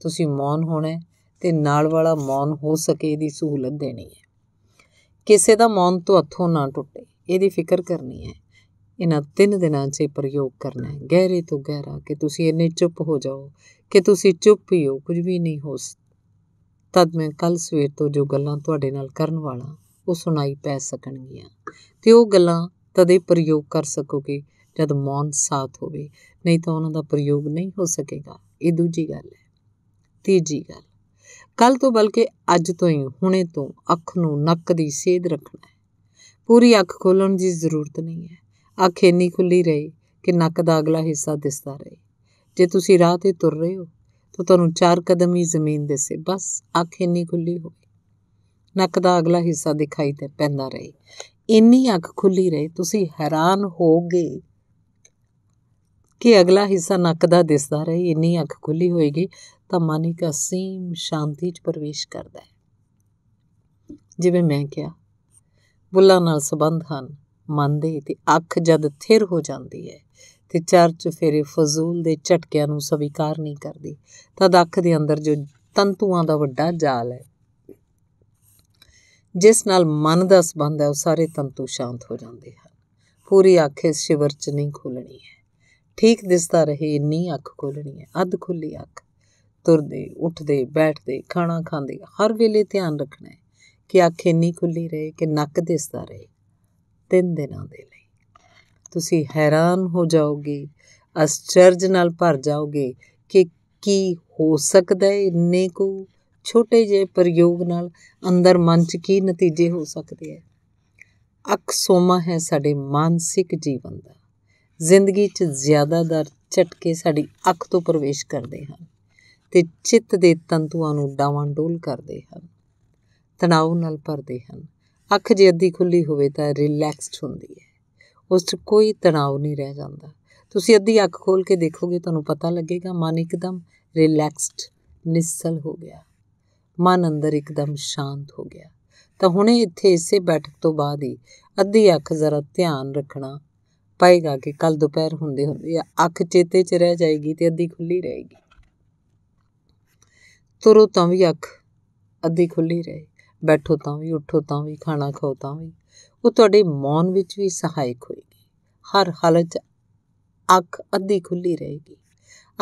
S1: ਤੁਸੀਂ ਮੌਨ ਹੋਣਾ ਤੇ ਨਾਲ ਵਾਲਾ ਮੌਨ ਹੋ ਸਕੇ ਦੀ ਸਹੂਲਤ ਦੇਣੀ ਹੈ ਕਿਸੇ ਦਾ ਮੌਨ ਤੋਂ ਹੱਥੋਂ ਨਾ ਟੁੱਟੇ ਇਹਦੀ ਫਿਕਰ ਕਰਨੀ ਹੈ ਇਹਨਾਂ ਤਿੰਨ ਦਿਨਾਂ 'ਚ ਪ੍ਰਯੋਗ ਕਰਨਾ ਹੈ ਗਹਿਰੇ ਤੋਂ ਗਹਿਰਾ ਕਿ ਤੁਸੀਂ ਇੰਨੇ ਚੁੱਪ ਹੋ ਜਾਓ ਕਿ ਤੁਸੀਂ ਚੁੱਪ ਹੀ ਹੋ ਕੁਝ ਵੀ ਨਹੀਂ ਹੋ ਤਦ ਮੈਂ ਕੱਲ ਸਵੇਰ ਤੋਂ ਜੋ ਗੱਲਾਂ ਤੁਹਾਡੇ ਨਾਲ ਕਰਨ ਵਾਲਾ ਉਹ ਸੁਣਾਈ ਪੈ ਸਕਣਗੀਆਂ ਤੇ ਉਹ ਗੱਲਾਂ ਤਦੇ ਪ੍ਰਯੋਗ ਕਰ ਸਕੋਗੇ ਜਦ ਮੌਨ ਸਾਥ ਹੋਵੇ ਨਹੀਂ ਤਾਂ ਉਹਨਾਂ ਦਾ ਪ੍ਰਯੋਗ ਨਹੀਂ ਹੋ ਸਕੇਗਾ ਇਹ ਦੂਜੀ ਗੱਲ ਹੈ ਤੀਜੀ ਗੱਲ ਕੱਲ ਤੋਂ ਬਲਕਿ ਅੱਜ ਤੋਂ ਹੀ ਹੁਣੇ ਤੋਂ ਅੱਖ ਨੂੰ ਨੱਕ ਦੀ ਸੇਧ ਰੱਖਣਾ ਹੈ ਪੂਰੀ ਅੱਖ ਖੋਲਣ ਦੀ ਜ਼ਰੂਰਤ ਨਹੀਂ ਹੈ ਅੱਖੇ ਨਹੀਂ ਖੁੱਲੀ ਰਹੀ ਕਿ ਨੱਕ ਦਾ ਅਗਲਾ ਹਿੱਸਾ ਦਿਸਦਾ ਰਹੇ ਜੇ ਤੁਸੀਂ ਰਾਹ ਤੇ ਤੁਰ ਰਹੇ ਹੋ ਤਾਂ ਤੁਹਾਨੂੰ ਚਾਰ ਕਦਮ ਹੀ ਜ਼ਮੀਨ ਦਿਸੇ ਬਸ ਆ ਖੇਨੀ ਖੁੱਲੀ ਹੋਵੇ ਨੱਕ ਦਾ ਅਗਲਾ ਹਿੱਸਾ ਦਿਖਾਈ ਤੇ ਪੈਂਦਾ ਰਹੇ ਇੰਨੀ ਅੱਖ ਖੁੱਲੀ ਰਹੇ ਤੁਸੀਂ ਹੈਰਾਨ ਹੋਗੇ ਕਿ ਅਗਲਾ ਹਿੱਸਾ ਨੱਕ ਦਾ ਦਿਸਦਾ ਰਹੇ ਇੰਨੀ ਅੱਖ ਖੁੱਲੀ ਹੋਏਗੀ ਤਾਂ ਮਨ ਇੱਕ ਅਸੀਮ ਸ਼ਾਂਤੀ 'ਚ ਪ੍ਰਵੇਸ਼ ਕਰਦਾ ਹੈ ਜਿਵੇਂ ਮੈਂ ਕਿਹਾ ਬੁੱਲਾ ਨਾਲ ਸੰਬੰਧ ਹਨ ਮਨ ਦੇ ਤੇ ਅੱਖ ਜਦ ਥਿਰ ਹੋ ਜਾਂਦੀ ਹੈ ਤੇ ਚਰਚ ਫੇਰੇ ਫਜ਼ੂਲ ਦੇ ਝਟਕਿਆਂ ਨੂੰ ਸਵੀਕਾਰ ਨਹੀਂ ਕਰਦੀ ਤਦ ਅੱਖ ਦੇ ਅੰਦਰ ਜੋ ਤੰਤੂਆਂ ਦਾ ਵੱਡਾ ਜਾਲ ਹੈ ਜਿਸ ਨਾਲ ਮਨ ਦਾ ਸੰਬੰਧ ਹੈ ਉਹ ਸਾਰੇ ਤੰਤੂ ਸ਼ਾਂਤ ਹੋ ਜਾਂਦੇ ਹਨ ਪੂਰੀ ਅੱਖ ਇਸ ਸ਼ਿਵਰ 'ਚ ਨਹੀਂ ਖੋਲਣੀ ਹੈ ਠੀਕ ਦਿਸਦਾ ਰਹੇ ਨਹੀਂ ਅੱਖ ਖੋਲਣੀ ਹੈ ਅੱਧ ਖੁੱਲੀ ਅੱਖ ਤੁਰਦੇ ਉੱਠਦੇ ਬੈਠਦੇ ਖਾਣਾ ਖਾਂਦੇ ਹਰ ਵੇਲੇ ਧਿਆਨ ਰੱਖਣਾ ਹੈ ਕਿ ਅੱਖ ਇੰਨੀ ਖੁੱਲੀ ਰਹੇ ਕਿ ਨੱਕ ਦਿਸਦਾ ਰਹੇ ਤਿੰਨ ਦਿਨਾਂ ਦੇ ਲਈ ਤੁਸੀਂ ਹੈਰਾਨ ਹੋ ਜਾਓਗੇ ਅਸਚਰਜ ਨਾਲ ਭਰ ਜਾਓਗੇ ਕਿ ਕੀ ਹੋ ਸਕਦਾ ਹੈ ਇੰਨੇ ਕੋ ਛੋਟੇ ਜਿਹੇ ਪ੍ਰਯੋਗ ਨਾਲ ਅੰਦਰ ਮਨ 'ਚ ਕੀ ਨਤੀਜੇ ਹੋ ਸਕਦੇ ਹੈ ਸੋਮਾ ਹੈ ਸਾਡੇ ਮਾਨਸਿਕ ਜੀਵਨ ਦਾ ਜ਼ਿੰਦਗੀ 'ਚ ਜ਼ਿਆਦਾਤਰ ਝਟਕੇ ਸਾਡੀ ਅੱਖ ਤੋਂ ਪ੍ਰਵੇਸ਼ ਕਰਦੇ ਹਨ ਤੇ ਚਿੱਤ ਦੇ ਤੰਤੂਆਂ ਨੂੰ ਡਾਵਾਂ ਡੋਲ ਕਰਦੇ ਹਨ ਤਣਾਅ ਨਾਲ ਭਰਦੇ ਹਨ ਅੱਖ ਜੇ ਅੱਧੀ ਖੁੱਲੀ ਹੋਵੇ ਤਾਂ ਰਿਲੈਕਸਡ ਹੁੰਦੀ ਹੈ ਉਸ 'ਚ ਕੋਈ ਤਣਾਅ ਨਹੀਂ ਰਹਿ ਜਾਂਦਾ ਤੁਸੀਂ ਅੱਧੀ ਅੱਖ ਖੋਲ ਕੇ ਦੇਖੋਗੇ ਤੁਹਾਨੂੰ ਪਤਾ ਲੱਗੇਗਾ ਮਨ ਇੱਕਦਮ ਰਿਲੈਕਸਡ ਨਿਸਲ ਹੋ ਗਿਆ ਮਨ ਅੰਦਰ ਇੱਕਦਮ ਸ਼ਾਂਤ ਹੋ ਗਿਆ ਤਾਂ ਹੁਣੇ ਇੱਥੇ ਇਸੇ ਬੈਠਕ ਤੋਂ ਬਾਅਦ ਹੀ ਅੱਧੀ ਅੱਖ ਜ਼ਰਾ ਧਿਆਨ ਰੱਖਣਾ ਪਏਗਾ ਕਿ ਕੱਲ ਦੁਪਹਿਰ ਹੁੰਦੇ ਹੁੰਦੇ ਆ ਅੱਖ ਚੇਤੇ 'ਚ ਰਹਿ ਜਾਏਗੀ ਤੇ ਅੱਧੀ ਖੁੱਲੀ ਰਹੇਗੀ ਤੁਰੋ ਤਾਂ ਵੀ ਅੱਖ ਅੱਧੀ ਖੁੱਲੀ ਰਹੇ ਬੈਠੋ ਤਾਂ ਵੀ ਉੱਠੋ ਤਾਂ ਵੀ ਖਾਣਾ ਖਾਓ ਤਾਂ ਵੀ ਉਹ ਤੁਹਾਡੇ ਮੌਨ ਵਿੱਚ ਵੀ ਸਹਾਇਕ ਹੋਏਗੀ ਹਰ ਹਾਲਤ 'ਚ ਅੱਖ ਅੱਧੀ ਖੁੱਲੀ ਰਹੇਗੀ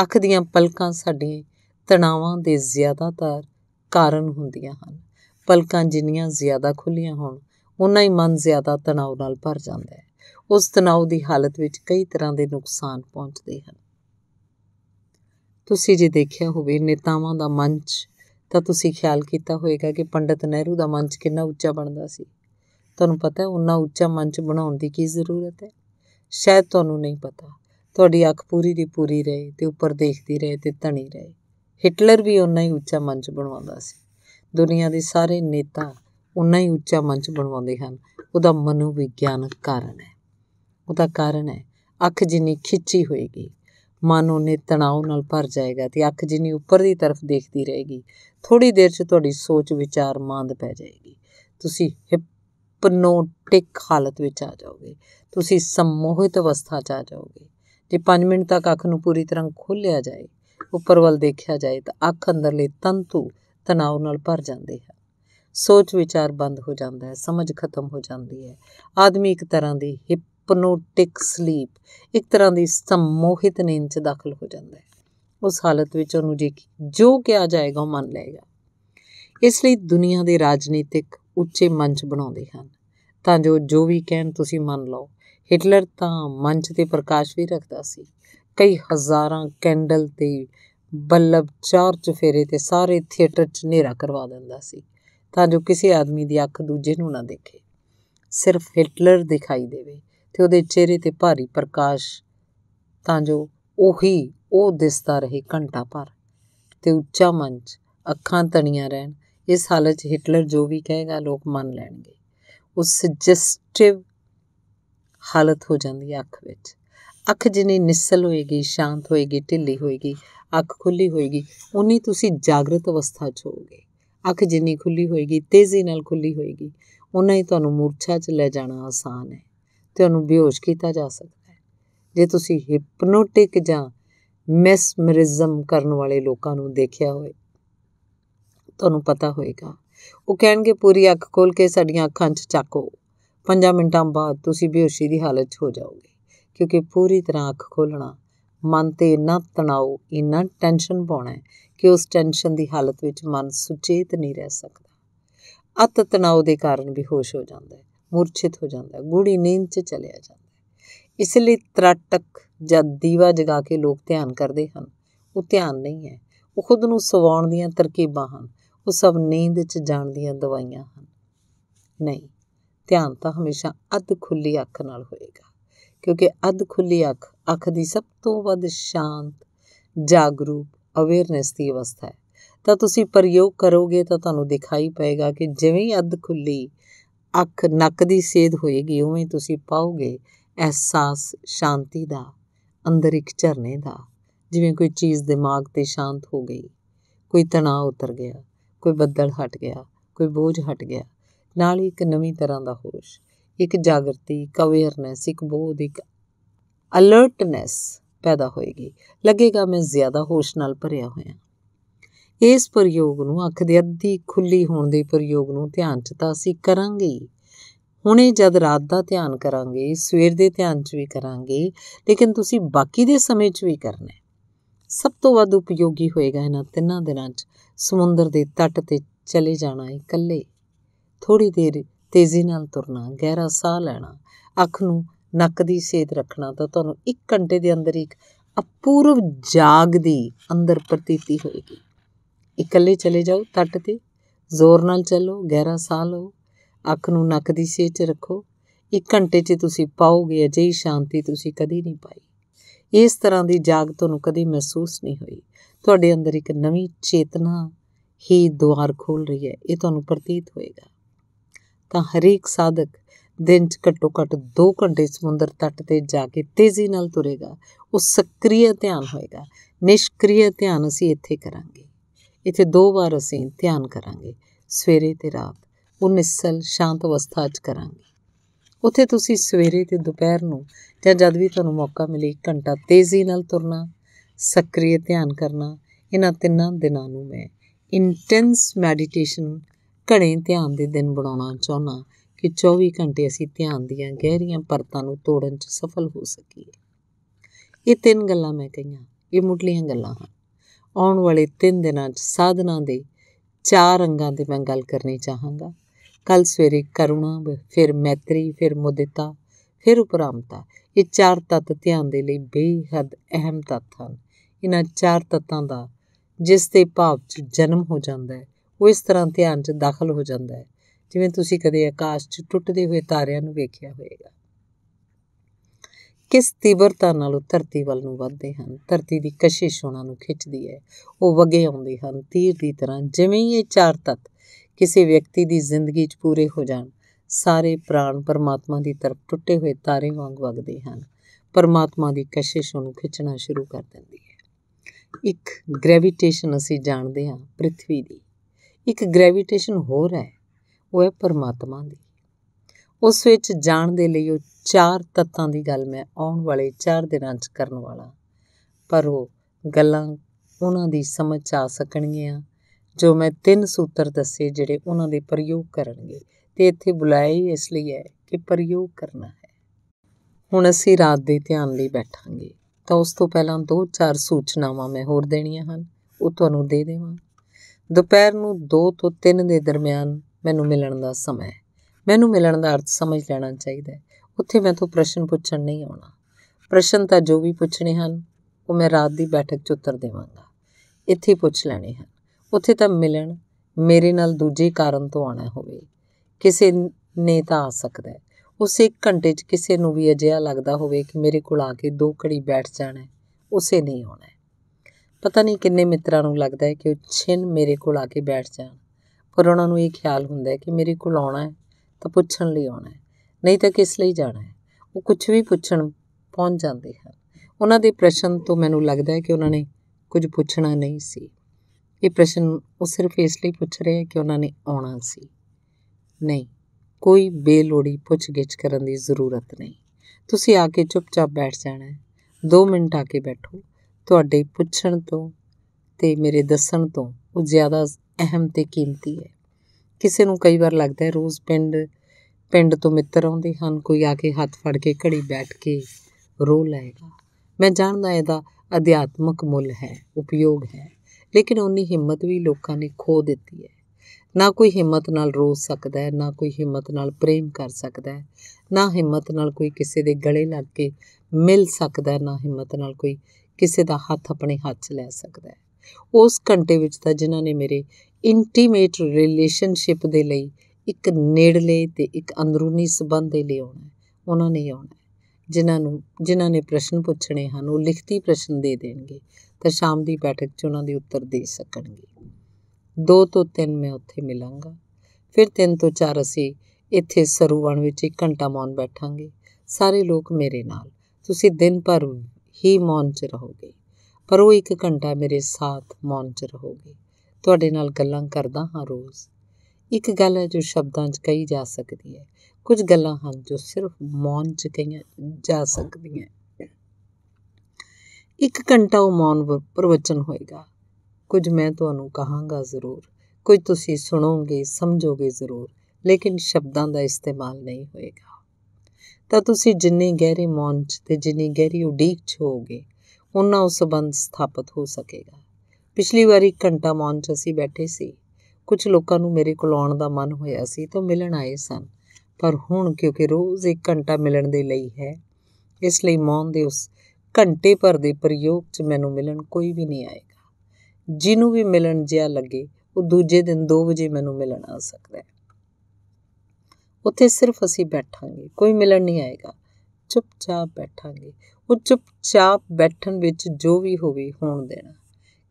S1: ਅੱਖ ਦੀਆਂ ਪਲਕਾਂ ਸਾਡੇ ਤਣਾਵਾਂ ਦੇ ਜ਼ਿਆਦਾਤਰ ਕਾਰਨ ਹੁੰਦੀਆਂ ਹਨ ਪਲਕਾਂ ਜਿੰਨੀਆਂ ਜ਼ਿਆਦਾ ਖੁੱਲੀਆਂ ਹੋਣ ਉਨਾ ਹੀ ਮਨ ਜ਼ਿਆਦਾ ਤਣਾਅ ਨਾਲ ਭਰ ਜਾਂਦਾ ਹੈ ਉਸ ਤਣਾਅ ਦੀ ਹਾਲਤ ਵਿੱਚ ਕਈ ਤਰ੍ਹਾਂ ਦੇ ਨੁਕਸਾਨ ਪਹੁੰਚਦੇ ਹਨ ਤੁਸੀਂ ਜੇ ਦੇਖਿਆ ਹੋਵੇ ਨੇਤਾਵਾਂ ਦਾ ਮੰਚ ਤਾਂ ਤੁਸੀਂ ਖਿਆਲ ਕੀਤਾ ਹੋਵੇਗਾ ਕਿ ਪੰਡਤ ਨਹਿਰੂ ਦਾ ਮੰਚ ਕਿੰਨਾ ਉੱਚਾ ਬਣਦਾ ਸੀ ਤੁਹਾਨੂੰ ਪਤਾ ਹੈ ਉਹਨਾਂ ਉੱਚਾ ਮੰਚ ਬਣਾਉਣ ਦੀ ਕੀ ਜ਼ਰੂਰਤ ਹੈ ਸ਼ਾਇਦ ਤੁਹਾਨੂੰ ਨਹੀਂ ਪਤਾ ਤੁਹਾਡੀ ਅੱਖ ਪੂਰੀ ਦੀ ਪੂਰੀ ਰਹੇ ਤੇ ਉੱਪਰ ਦੇਖਦੀ ਰਹੇ ਤੇ ਧਣੀ ਰਹੇ ਹਿਟਲਰ ਵੀ ਉਹਨਾਂ ਹੀ ਉੱਚਾ ਮੰਚ ਬਣਵਾਉਂਦਾ ਸੀ ਦੁਨੀਆ ਦੇ ਸਾਰੇ ਨੇਤਾ ਉਹਨਾਂ ਹੀ ਉੱਚਾ ਮੰਚ ਬਣਵਾਉਂਦੇ ਹਨ ਉਹਦਾ ਮਨੋਵਿਗਿਆਨਕ ਕਾਰਨ ਹੈ ਉਹਦਾ ਕਾਰਨ ਹੈ ਅੱਖ ਜਿੰਨੀ ਖਿੱਚੀ ਹੋਏਗੀ ਮਨ ਉਹਨੇ ਤਣਾਅ ਨਾਲ ਭਰ ਜਾਏਗਾ ਤੇ ਅੱਖ ਜਿੰਨੀ ਉੱਪਰ ਦੀ ਤਰਫ ਦੇਖਦੀ ਰਹੇਗੀ ਥੋੜੀ ਦੇਰ 'ਚ ਤੁਹਾਡੀ ਸੋਚ ਵਿਚਾਰ ਮੰਦ ਪੈ ਜਾਏਗੀ ਤੁਸੀਂ ਹਿਪਨੋਟਿਕ ਹਾਲਤ ਵਿੱਚ ਆ ਜਾਓਗੇ ਤੁਸੀਂ ਸਮੋਹਿਤ ਅਵਸਥਾ 'ਚ ਆ ਜਾਓਗੇ ਜੇ 5 ਮਿੰਟ ਤੱਕ ਅੱਖ ਨੂੰ ਪੂਰੀ ਤਰ੍ਹਾਂ ਖੋਲਿਆ ਜਾਏ ਉੱਪਰ ਵੱਲ ਦੇਖਿਆ ਜਾਏ ਤਾਂ ਅੱਖ ਅੰਦਰਲੇ ਤੰਤੂ ਤਣਾਅ ਨਾਲ ਭਰ ਜਾਂਦੇ ਹਨ ਸੋਚ ਵਿਚਾਰ ਬੰਦ ਹੋ ਜਾਂਦਾ ਹੈ ਸਮਝ ਖਤਮ ਹੋ ਜਾਂਦੀ ਹੈ ਆਦਮੀ ਇੱਕ ਤਰ੍ਹਾਂ ਦੀ ਹਿਪ ਹਿਪਨੋਟਿਕ ਸਲੀਪ ਇੱਕ ਤਰ੍ਹਾਂ ਦੀ ਸਮੋਹਿਤ ਨੀਂਦ 'ਚ ਦਾਖਲ ਹੋ ਜਾਂਦਾ ਹੈ ਉਸ ਹਾਲਤ ਵਿੱਚ ਉਹਨੂੰ ਜੇ ਜੋ ਕਿਹਾ ਜਾਏਗਾ ਉਹ ਮੰਨ ਲਏਗਾ ਇਸ ਲਈ ਦੁਨੀਆ ਦੇ ਰਾਜਨੀਤਿਕ ਉੱਚੇ ਮੰਚ ਬਣਾਉਂਦੇ ਹਨ ਤਾਂ ਜੋ ਜੋ ਵੀ ਕਹਿਣ ਤੁਸੀਂ ਮੰਨ ਲਓ ਹਿਟਲਰ ਤਾਂ ਮੰਚ ਤੇ ਪ੍ਰਕਾਸ਼ ਵੀ ਰੱਖਦਾ ਸੀ ਕਈ ਹਜ਼ਾਰਾਂ ਕੈਂਡਲ ਤੇ ਬੱਲਬ ਚਾਰ ਚਫੇਰੇ ਤੇ ਸਾਰੇ ਥੀਏਟਰ 'ਚ ਹਨੇਰਾ ਕਰਵਾ ਦਿੰਦਾ ਸੀ ਤਾਂ ਜੋ ਕਿਸੇ ਆਦਮੀ ਦੀ ਅੱਖ ਦੂਜੇ ਨੂੰ ਨਾ ਦੇਖੇ ਸਿਰਫ ਹਿਟਲਰ ਦਿਖਾਈ ਦੇਵੇ ਤੇ ਉਹਦੇ ਚਿਹਰੇ ਤੇ ਭਾਰੀ ਪ੍ਰਕਾਸ਼ ਤਾਂ ਜੋ ਉਹੀ ਉਹ ਦਿਸਦਾ ਰਹੇ ਘੰਟਾ ਭਰ ਤੇ ਉੱਚਾ ਮੰਚ ਅੱਖਾਂ ਤਣੀਆਂ ਰਹਿਣ ਇਸ ਹਾਲਤ 'ਚ ਹਿਟਲਰ ਜੋ ਵੀ ਕਹੇਗਾ ਲੋਕ ਮੰਨ ਲੈਣਗੇ ਉਹ ਸੁਜੈਸਟਿਵ ਹਾਲਤ ਹੋ ਜਾਂਦੀ ਹੈ ਅੱਖ ਵਿੱਚ ਅੱਖ ਜਿੰਨੀ ਨਿਸਲ ਹੋਏਗੀ ਸ਼ਾਂਤ ਹੋਏਗੀ ਢਿੱਲੀ ਹੋਏਗੀ ਅੱਖ ਖੁੱਲੀ ਹੋਏਗੀ ਉਨੀ ਤੁਸੀਂ ਜਾਗਰਤ ਅਵਸਥਾ 'ਚ ਹੋਗੇ ਅੱਖ ਜਿੰਨੀ ਖੁੱਲੀ ਹੋਏਗੀ ਤੇਜ਼ੀ ਨਾਲ ਖੁੱਲੀ ਹੋਏਗੀ ਉਨਾ ਹੀ ਤੁਹਾਨੂੰ ਮੂਰਛਾ 'ਚ ਲੈ ਜਾਣਾ ਆਸਾਨ ਹੈ ਤੇ ਉਹਨੂੰ ਬੇਹੋਸ਼ ਕੀਤਾ ਜਾ ਸਕਦਾ ਹੈ ਜੇ ਤੁਸੀਂ ਹਿਪਨੋਟਿਕ ਜਾਂ ਮੈਸਮਰਿਜ਼ਮ ਕਰਨ ਵਾਲੇ ਲੋਕਾਂ ਨੂੰ ਦੇਖਿਆ ਹੋਵੇ ਤੁਹਾਨੂੰ ਪਤਾ ਹੋਏਗਾ ਉਹ ਕਹਿਣਗੇ ਪੂਰੀ ਅੱਖ ਖੋਲ ਕੇ ਸਾਡੀਆਂ ਅੱਖਾਂ 'ਚ ਚਾਕੋ 5 ਮਿੰਟਾਂ ਬਾਅਦ ਤੁਸੀਂ ਬੇਹੋਸ਼ੀ ਦੀ ਹਾਲਤ 'ਚ ਹੋ ਜਾਓਗੇ ਕਿਉਂਕਿ ਪੂਰੀ ਤਰ੍ਹਾਂ ਅੱਖ ਖੋਲਣਾ ਮਨ ਤੇ ਇੰਨਾ ਤਣਾਅ ਇੰਨਾ ਟੈਨਸ਼ਨ ਪਾਉਣਾ ਹੈ ਕਿ ਉਸ ਟੈਨਸ਼ਨ ਦੀ ਹਾਲਤ ਵਿੱਚ ਮਨ ਸੁਚੇਤ ਨਹੀਂ ਰਹਿ ਸਕਦਾ ਅਤ ਤਣਾਅ ਦੇ ਕਾਰਨ ਬੇਹੋਸ਼ ਹੋ ਜਾਂਦਾ ਹੈ ਮੁਰਛਿਤ ਹੋ ਜਾਂਦਾ ਗੂੜੀ ਨੀਂਦ 'ਚ ਚਲਿਆ ਜਾਂਦਾ ਇਸ ਲਈ ਤਰਟਕ ਜਦ ਦੀਵਾ ਜਗਾ ਕੇ ਲੋਕ ਧਿਆਨ ਕਰਦੇ ਹਨ ਉਹ ਧਿਆਨ ਨਹੀਂ ਹੈ ਉਹ ਖੁਦ ਨੂੰ ਸਵਾਉਣ ਦੀਆਂ ਤਰਕੀਬਾਂ ਹਨ ਉਹ ਸਭ ਨੀਂਦ 'ਚ ਜਾਣ ਦੀਆਂ ਦਵਾਈਆਂ ਹਨ ਨਹੀਂ ਧਿਆਨ ਤਾਂ ਹਮੇਸ਼ਾ ਅੱਧ ਖੁੱਲੀ ਅੱਖ ਨਾਲ ਹੋਏਗਾ ਕਿਉਂਕਿ ਅੱਧ ਖੁੱਲੀ ਅੱਖ ਅੱਖ ਦੀ ਸਭ ਤੋਂ ਵੱਧ ਸ਼ਾਂਤ ਜਾਗਰੂਕ ਅਵੇਅਰਨੈਸ ਦੀ ਅਵਸਥਾ ਹੈ ਤਾਂ ਤੁਸੀਂ ਪ੍ਰਯੋਗ ਕਰੋਗੇ ਤਾਂ ਤੁਹਾਨੂੰ ਦਿਖਾਈ ਪਏਗਾ ਕਿ ਜਿਵੇਂ ਹੀ ਅੱਧ ਖੁੱਲੀ ਅੱਖ ਨੱਕ ਦੀ ਸੇਧ ਹੋਏਗੀ ਉਵੇਂ ਤੁਸੀਂ ਪਾਓਗੇ ਅਹਿਸਾਸ ਸ਼ਾਂਤੀ ਦਾ ਅੰਦਰ ਇੱਕ ਝਰਨੇ ਦਾ ਜਿਵੇਂ ਕੋਈ ਚੀਜ਼ ਦਿਮਾਗ ਤੇ ਸ਼ਾਂਤ ਹੋ ਗਈ ਕੋਈ ਤਣਾਅ ਉਤਰ ਗਿਆ ਕੋਈ ਬੱਦਲ ਹਟ ਗਿਆ ਕੋਈ ਬੋਝ ਹਟ ਗਿਆ ਨਾਲ ਹੀ ਇੱਕ ਨਵੀਂ ਤਰ੍ਹਾਂ ਦਾ ਹੋਸ਼ ਇੱਕ ਜਾਗਰਤੀ ਇੱਕ ਇੱਕ ਬੋਧ ਇੱਕ ਅਲਰਟਨੈਸ ਪੈਦਾ ਹੋਏਗੀ ਲੱਗੇਗਾ ਮੈਂ ਜ਼ਿਆਦਾ ਹੋਸ਼ ਨਾਲ ਭਰਿਆ ਹੋਇਆ ਇਸ ਪ੍ਰਯੋਗ ਨੂੰ ਅੱਖ ਦੇ ਅੱਧੀ ਖੁੱਲੀ ਹੋਣ ਦੇ ਪ੍ਰਯੋਗ ਨੂੰ ਧਿਆਨ 'ਚ ਤਾਂ ਅਸੀਂ ਕਰਾਂਗੇ ਹੀ ਹੁਣੇ ਜਦ ਰਾਤ ਦਾ ਧਿਆਨ ਕਰਾਂਗੇ ਸਵੇਰ ਦੇ ਧਿਆਨ 'ਚ ਵੀ ਕਰਾਂਗੇ ਲੇਕਿਨ ਤੁਸੀਂ ਬਾਕੀ ਦੇ ਸਮੇਂ 'ਚ ਵੀ ਕਰਨਾ ਹੈ ਸਭ ਤੋਂ ਵੱਧ ਉਪਯੋਗੀ ਹੋਏਗਾ ਇਹਨਾਂ ਤਿੰਨਾਂ ਦਿਨਾਂ 'ਚ ਸਮੁੰਦਰ ਦੇ ਤੱਟ ਤੇ ਚਲੇ ਜਾਣਾ ਹੈ ਇਕੱਲੇ ਥੋੜੀ ਦੇਰ ਤੇਜ਼ੀ ਨਾਲ ਤੁਰਨਾ ਗਹਿਰਾ ਸਾਹ ਲੈਣਾ ਅੱਖ ਨੂੰ ਨੱਕ ਦੀ ਸੇਧ ਰੱਖਣਾ ਤਾਂ ਤੁਹਾਨੂੰ 1 ਘੰਟੇ ਦੇ ਅੰਦਰ ਇੱਕ ਅਪੂਰਵ ਜਾਗ ਦੀ ਅੰਦਰ ਪ੍ਰਤੀਤੀ ਹੋਏਗੀ ਇਕੱਲੇ ਚਲੇ ਜਾਓ ਤੱਟ ਤੇ ਜ਼ੋਰ ਨਾਲ ਚੱਲੋ ਗਹਿਰਾ ਸਾਹ ਲਓ ਅੱਖ ਨੂੰ ਨੱਕ ਦੀ ਸੇਚ 'ਚ ਰੱਖੋ ਇੱਕ ਘੰਟੇ 'ਚ ਤੁਸੀਂ ਪਾਓਗੇ ਅਜਿਹੀ ਸ਼ਾਂਤੀ ਤੁਸੀਂ ਕਦੀ ਨਹੀਂ ਪਾਈ ਇਸ ਤਰ੍ਹਾਂ ਦੀ ਜਾਗ ਤੁਹਾਨੂੰ ਕਦੀ ਮਹਿਸੂਸ ਨਹੀਂ ਹੋਈ ਤੁਹਾਡੇ ਅੰਦਰ ਇੱਕ ਨਵੀਂ ਚੇਤਨਾ ਹੀ ਦੁਆਰ ਖੋਲ ਰਹੀ ਹੈ ਇਹ ਤੁਹਾਨੂੰ ਪ੍ਰਤੀਤ ਹੋਏਗਾ ਤਾਂ ਹਰੇਕ ਸਾਧਕ ਦਿਨ 'ਚ ਘੱਟੋ ਘੱਟ 2 ਘੰਟੇ ਸਮੁੰਦਰ ਤੱਟ ਤੇ ਜਾ ਕੇ ਤੇਜ਼ੀ ਨਾਲ ਤੁਰੇਗਾ ਉਹ ਸਕ੍ਰਿਯ ਧਿਆਨ ਹੋਏਗਾ ਨਿਸ਼ਕ੍ਰਿਯ ਧਿਆਨ ਅਸੀਂ ਇੱਥੇ ਕਰਾਂਗੇ ਇੱਥੇ ਦੋ ਵਾਰ ਅਸੀਂ ਧਿਆਨ ਕਰਾਂਗੇ ਸਵੇਰੇ ਤੇ ਰਾਤ ਉਹ ਨਿਸਲ ਸ਼ਾਂਤ ਅਵਸਥਾ 'ਚ ਕਰਾਂਗੇ ਉੱਥੇ ਤੁਸੀਂ ਸਵੇਰੇ ਤੇ ਦੁਪਹਿਰ ਨੂੰ ਜਾਂ ਜਦ ਵੀ ਤੁਹਾਨੂੰ ਮੌਕਾ ਮਿਲੇ ਘੰਟਾ ਤੇਜ਼ੀ ਨਾਲ ਤੁਰਨਾ ਸਕ੍ਰਿਯ ਧਿਆਨ ਕਰਨਾ ਇਹਨਾਂ ਤਿੰਨਾਂ ਦਿਨਾਂ ਨੂੰ ਮੈਂ ਇੰਟੈਂਸ ਮੈਡੀਟੇਸ਼ਨ ਘਣੇ ਧਿਆਨ ਦੇ ਦਿਨ ਬਣਾਉਣਾ ਚਾਹੁੰਦਾ ਕਿ 24 ਘੰਟੇ ਅਸੀਂ ਧਿਆਨ ਦੀਆਂ ਗਹਿਰੀਆਂ ਪਰਤਾਂ ਨੂੰ ਤੋੜਨ 'ਚ ਸਫਲ ਹੋ ਸਕੀਏ ਇਹ ਤਿੰਨ ਗੱਲਾਂ ਮੈਂ ਕਹੀਆਂ ਇਹ ਮੁੱਢਲੀਆਂ ਗੱਲਾਂ ਹਨ ਆਉਣ ਵਾਲੇ 3 ਦਿਨਾਂ 'ਚ ਸਾਧਨਾ ਦੇ ਚਾਰ ਰੰਗਾਂ ਦੀ ਮੈਂ ਗੱਲ ਕਰਨੀ ਚਾਹਾਂਗਾ ਕੱਲ ਸਵੇਰੇ ਕਰੁਣਾ ਫਿਰ ਮੈਤਰੀ ਫਿਰ ਮੁਦਿਤਾ ਫਿਰ ਉਪਰਾਮਤਾ ਇਹ ਚਾਰ ਤੱਤ ਧਿਆਨ ਦੇ ਲਈ ਬੇਹੱਦ ਅਹਿਮ ਤੱਤ ਹਨ ਇਹਨਾਂ ਚਾਰ ਤੱਤਾਂ ਦਾ ਜਿਸ ਤੇ ਭਾਵ 'ਚ ਜਨਮ ਹੋ ਜਾਂਦਾ ਹੈ ਉਹ ਇਸ ਤਰ੍ਹਾਂ ਧਿਆਨ 'ਚ ਦਾਖਲ ਹੋ ਜਾਂਦਾ ਹੈ ਜਿਵੇਂ ਤੁਸੀਂ ਕਦੇ ਆਕਾਸ਼ 'ਚ ਟੁੱਟਦੇ ਹੋਏ ਤਾਰਿਆਂ ਨੂੰ ਵੇਖਿਆ ਹੋਵੇਗਾ ਕਿਸ ਤੀਬਰਤਾ ਨਾਲ ਉਹ ਧਰਤੀ ਵੱਲ ਨੂੰ ਵੱਧਦੇ ਹਨ ਧਰਤੀ ਦੀ ਕਸ਼ਿਸ਼ ਉਹਨਾਂ ਨੂੰ ਖਿੱਚਦੀ ਹੈ ਉਹ ਵਗੇ ਆਉਂਦੇ ਹਨ ਤੀਰ ਦੀ ਤਰ੍ਹਾਂ ਜਿਵੇਂ ਹੀ ਇਹ ਚਾਰ ਤੱਤ ਕਿਸੇ ਵਿਅਕਤੀ ਦੀ ਜ਼ਿੰਦਗੀ 'ਚ ਪੂਰੇ ਹੋ ਜਾਣ ਸਾਰੇ ਪ੍ਰਾਣ ਪਰਮਾਤਮਾ ਦੀ ਤਰਫ ਟੁੱਟੇ ਹੋਏ ਤਾਰੇ ਵਾਂਗ ਵਗਦੇ ਹਨ ਪਰਮਾਤਮਾ ਦੀ ਕਸ਼ਿਸ਼ ਉਹਨੂੰ ਖਿੱਚਣਾ ਸ਼ੁਰੂ ਕਰ ਦਿੰਦੀ ਹੈ ਇੱਕ ਗ੍ਰੈਵਿਟੇਸ਼ਨ ਅਸੀਂ ਜਾਣਦੇ ਹਾਂ ਪ੍ਰithvi ਦੀ ਇੱਕ ਗ੍ਰੈਵਿਟੇਸ਼ਨ ਹੋਰ ਹੈ ਉਹ ਹੈ ਪਰਮਾਤਮਾ ਦੀ ਉਸ ਵਿੱਚ ਜਾਣ ਦੇ ਲਈ ਉਹ ਚਾਰ ਤੱਤਾਂ ਦੀ ਗੱਲ ਮੈਂ ਆਉਣ ਵਾਲੇ 4 ਦਿਨਾਂ 'ਚ ਕਰਨ ਵਾਲਾ ਪਰ ਉਹ ਗੱਲਾਂ ਉਹਨਾਂ ਦੀ ਸਮਝ ਆ ਸਕਣਗੀਆਂ ਜੋ ਮੈਂ ਤਿੰਨ ਸੂਤਰ ਦੱਸੇ ਜਿਹੜੇ ਉਹਨਾਂ ਦੇ ਪ੍ਰਯੋਗ ਕਰਨਗੇ ਤੇ ਇੱਥੇ ਬੁਲਾਇਆ ਹੀ ਇਸ ਲਈ ਹੈ ਕਿ ਪ੍ਰਯੋਗ ਕਰਨਾ ਹੈ ਹੁਣ ਅਸੀਂ ਰਾਤ ਦੇ ਧਿਆਨ ਲਈ ਬੈਠਾਂਗੇ ਤਾਂ ਉਸ ਤੋਂ ਪਹਿਲਾਂ ਦੋ ਚਾਰ ਸੂਚਨਾਵਾਂ ਮੈਂ ਹੋਰ ਦੇਣੀਆਂ ਹਨ ਉਹ ਤੁਹਾਨੂੰ ਦੇ ਦੇਵਾਂ ਦੁਪਹਿਰ ਨੂੰ 2 ਤੋਂ 3 ਦੇ ਦਰਮਿਆਨ ਮੈਨੂੰ ਮਿਲਣ ਦਾ ਸਮਾਂ ਹੈ ਮੈਨੂੰ ਮਿਲਣ ਦਾ ਅਰਥ ਸਮਝ ਲੈਣਾ ਚਾਹੀਦਾ ਹੈ ਉੱਥੇ ਮੈਂ ਤੋਂ ਪ੍ਰਸ਼ਨ ਪੁੱਛਣ ਨਹੀਂ ਆਉਣਾ ਪ੍ਰਸ਼ਨ ਤਾਂ ਜੋ ਵੀ ਪੁੱਛਣੇ ਹਨ ਉਹ ਮੈਂ ਰਾਤ ਦੀ ਬੈਠਕ 'ਚ ਉੱਤਰ ਦੇਵਾਂਗਾ ਇੱਥੇ ਪੁੱਛ ਲੈਣੇ ਹਨ ਉੱਥੇ ਤਾਂ ਮਿਲਣ ਮੇਰੇ ਨਾਲ ਦੂਜੇ ਕਾਰਨ ਤੋਂ ਆਣਾ ਹੋਵੇ ਕਿਸੇ ਨੇ ਤਾਂ ਆ ਸਕਦਾ ਹੈ ਉਸੇ ਘੰਟੇ 'ਚ ਕਿਸੇ ਨੂੰ ਵੀ ਅਜਿਹਾ ਲੱਗਦਾ ਹੋਵੇ ਕਿ ਮੇਰੇ ਕੋਲ ਆ ਕੇ ਦੋ ਘੜੀ ਬੈਠ ਜਾਣਾ ਹੈ ਉਸੇ ਨਹੀਂ ਆਉਣਾ ਪਤਾ ਨਹੀਂ ਕਿੰਨੇ ਮਿੱਤਰਾਂ ਨੂੰ ਲੱਗਦਾ ਹੈ ਕਿ ਉਹ ਛਿਨ ਮੇਰੇ ਕੋਲ ਆ ਕੇ ਬੈਠ ਜਾਣ ਪਰ ਉਹਨਾਂ ਨੂੰ ਇਹ ਖਿਆਲ ਹੁੰਦਾ ਹੈ ਕਿ ਮੇਰੇ ਕੋਲ ਆਉਣਾ ਹੈ ਤਾਂ ਪੁੱਛਣ ਲਈ ਆਉਣਾ ਹੈ ਨਹੀਂ ਤਾਂ ਕਿਸ ਲਈ ਜਾਣਾ ਹੈ ਉਹ ਕੁਝ ਵੀ ਪੁੱਛਣ ਪਹੁੰਚ ਜਾਂਦੇ ਹਨ ਉਹਨਾਂ ਦੇ ਪ੍ਰਸ਼ਨ ਤੋਂ ਮੈਨੂੰ ਲੱਗਦਾ ਹੈ ਕਿ ਉਹਨਾਂ ਨੇ ਕੁਝ ਪੁੱਛਣਾ ਨਹੀਂ ਸੀ ਇਹ ਪ੍ਰਸ਼ਨ ਉਹ ਸਿਰਫ ਇਸ ਲਈ ਪੁੱਛ ਰਹੇ ਕਿ ਉਹਨਾਂ ਨੇ ਆਉਣਾ ਸੀ ਨਹੀਂ ਕੋਈ ਬੇਲੋੜੀ ਪੁੱਛਗਿੱਛ ਕਰਨ ਦੀ ਜ਼ਰੂਰਤ ਨਹੀਂ ਤੁਸੀਂ ਆ ਕੇ ਚੁੱਪਚਾਪ ਬੈਠ ਜਾਣਾ ਹੈ 2 ਮਿੰਟ ਆ ਕੇ ਬੈਠੋ ਤੁਹਾਡੇ ਪੁੱਛਣ ਤੋਂ ਤੇ ਮੇਰੇ ਦੱਸਣ ਤੋਂ ਉਹ ਜ਼ਿਆਦਾ ਅਹਿਮ ਤੇ ਕੀਮਤੀ ਹੈ ਕਿਸੇ ਨੂੰ ਕਈ ਵਾਰ ਲੱਗਦਾ ਹੈ ਰੋਜ਼ ਪਿੰਡ ਪਿੰਡ ਤੋਂ ਮਿੱਤਰ ਆਉਂਦੇ ਹਨ ਕੋਈ ਆ ਕੇ ਹੱਥ ਫੜ ਕੇ ਘੜੀ ਬੈਠ ਕੇ ਰੋ ਲਏਗਾ ਮੈਂ ਜਾਣਦਾ ਇਹਦਾ ਅਧਿਆਤਮਕ ਮੁੱਲ ਹੈ ਉਪਯੋਗ ਹੈ ਲੇਕਿਨ ਉਹਨੀ ਹਿੰਮਤ ਵੀ ਲੋਕਾਂ ਨੇ ਖੋ ਦਿੱਤੀ ਹੈ ਨਾ ਕੋਈ ਹਿੰਮਤ ਨਾਲ ਰੋ ਸਕਦਾ ਹੈ ਨਾ ਕੋਈ ਹਿੰਮਤ ਨਾਲ ਪ੍ਰੇਮ ਕਰ ਸਕਦਾ ਹੈ ਨਾ ਹਿੰਮਤ ਨਾਲ ਕੋਈ ਕਿਸੇ ਦੇ ਗਲੇ ਲੱਗ ਕੇ ਮਿਲ ਸਕਦਾ ਹੈ ਨਾ ਹਿੰਮਤ ਨਾਲ ਕੋਈ ਕਿਸੇ ਦਾ ਹੱਥ ਆਪਣੇ ਹੱਥ 'ਚ ਲੈ ਸਕਦਾ ਹੈ ਉਸ ਘੰਟੇ ਵਿੱਚ ਤਾਂ ਜਿਨ੍ਹਾਂ ਨੇ ਮੇਰੇ ਇੰਟੀਮੇਟ ਰਿਲੇਸ਼ਨਸ਼ਿਪ ਦੇ ਲਈ ਇੱਕ ਨੇੜਲੇ ਤੇ ਇੱਕ ਅੰਦਰੂਨੀ ਸਬੰਧ ਦੇ ਲਈ ਆਉਣਾ ਉਹਨਾਂ ਨੇ ਆਉਣਾ ਜਿਨ੍ਹਾਂ ਨੂੰ ਜਿਨ੍ਹਾਂ ਨੇ ਪ੍ਰਸ਼ਨ ਪੁੱਛਣੇ ਹਨ ਉਹ ਲਿਖਤੀ ਪ੍ਰਸ਼ਨ ਦੇ ਦੇਣਗੇ ਤਾਂ ਸ਼ਾਮ ਦੀ ਬੈਠਕ 'ਚ ਉਹਨਾਂ ਦੇ ਉੱਤਰ ਦੇ ਸਕਣਗੇ ਦੋ ਤੋਂ ਤਿੰਨ ਮੈਂ ਉੱਥੇ ਮਿਲਾਂਗਾ ਫਿਰ ਤਿੰਨ ਤੋਂ ਚਾਰ ਅਸੀਂ ਇੱਥੇ ਸਰੂਵਣ ਵਿੱਚ ਇੱਕ ਘੰਟਾ ਮੌਨ ਬੈਠਾਂਗੇ ਸਾਰੇ ਲੋਕ ਮੇਰੇ ਨਾਲ ਤੁਸੀਂ ਦਿਨ ਭਰ ਹੀ ਮੌਨ 'ਚ ਰਹੋਗੇ ਪਰ ਉਹ ਇੱਕ ਘੰਟਾ ਮੇਰੇ ਸਾਥ ਮੌਨ 'ਚ ਰਹੋਗੇ ਤੁਹਾਡੇ ਨਾਲ ਗੱਲਾਂ ਕਰਦਾ ਹਾਂ ਰੋਜ਼ ਇੱਕ ਗੱਲ ਹੈ ਜੋ ਸ਼ਬਦਾਂ 'ਚ ਕਹੀ ਜਾ ਸਕਦੀ ਹੈ ਕੁਝ ਗੱਲਾਂ ਹਨ ਜੋ ਸਿਰਫ ਮੌਨ 'ਚ ਕਹੀਆਂ ਜਾ ਸਕਦੀਆਂ ਇੱਕ ਘੰਟਾ ਉਹ ਮੌਨ ਪ੍ਰਵਚਨ ਹੋਏਗਾ ਕੁਝ ਮੈਂ ਤੁਹਾਨੂੰ ਕਹਾਂਗਾ ਜ਼ਰੂਰ ਕੁਝ ਤੁਸੀਂ ਸੁਣੋਗੇ ਸਮਝੋਗੇ ਜ਼ਰੂਰ ਲੇਕਿਨ ਸ਼ਬਦਾਂ ਦਾ ਇਸਤੇਮਾਲ ਨਹੀਂ ਹੋਏਗਾ ਤਾਂ ਤੁਸੀਂ ਜਿੰਨੀ ਗਹਿਰੀ ਮੌਨ 'ਚ ਤੇ ਜਿੰਨੀ ਗਹਿਰੀ ਉਡੀਕ 'ਚ ਹੋਗੇ ਉਹਨਾਂ ਉਹ ਸਬੰਧ ਸਥਾਪਿਤ ਹੋ ਸਕੇਗਾ ਪਿਛਲੀ ਵਾਰੀ ਘੰਟਾ ਮੌਨ 'ਚ ਅਸੀਂ ਬੈਠੇ ਸੀ ਕੁਝ ਲੋਕਾਂ ਨੂੰ ਮੇਰੇ ਕੋਲ ਆਉਣ ਦਾ ਮਨ ਹੋਇਆ ਸੀ ਤਾਂ ਮਿਲਣ ਆਏ ਸਨ ਪਰ ਹੁਣ ਕਿਉਂਕਿ ਰੋਜ਼ ਇੱਕ ਘੰਟਾ ਮਿਲਣ ਦੇ ਲਈ ਹੈ ਇਸ ਲਈ ਮੌਨ ਦੇ ਉਸ ਘੰਟੇ ਭਰ ਦੇ ਪ੍ਰਯੋਗ 'ਚ ਮੈਨੂੰ ਮਿਲਣ ਕੋਈ ਵੀ ਨਹੀਂ ਆਏਗਾ ਜਿਹਨੂੰ ਵੀ ਮਿਲਣ ਜਿਆ ਲੱਗੇ ਉਹ ਦੂਜੇ ਦਿਨ 2 ਵਜੇ ਮੈਨੂੰ ਮਿਲਣ ਆ ਸਕਦਾ ਹੈ ਉੱਥੇ ਸਿਰਫ ਅਸੀਂ ਬੈਠਾਂਗੇ ਕੋਈ ਮਿਲਣ ਨਹੀਂ ਆਏਗਾ ਚੁੱਪਚਾਪ ਬੈਠਾਂਗੇ ਉਹ ਚੁੱਪਚਾਪ ਬੈਠਣ ਵਿੱਚ ਜੋ ਵੀ ਹੋਵੇ ਹੋਣ ਦੇਣਾ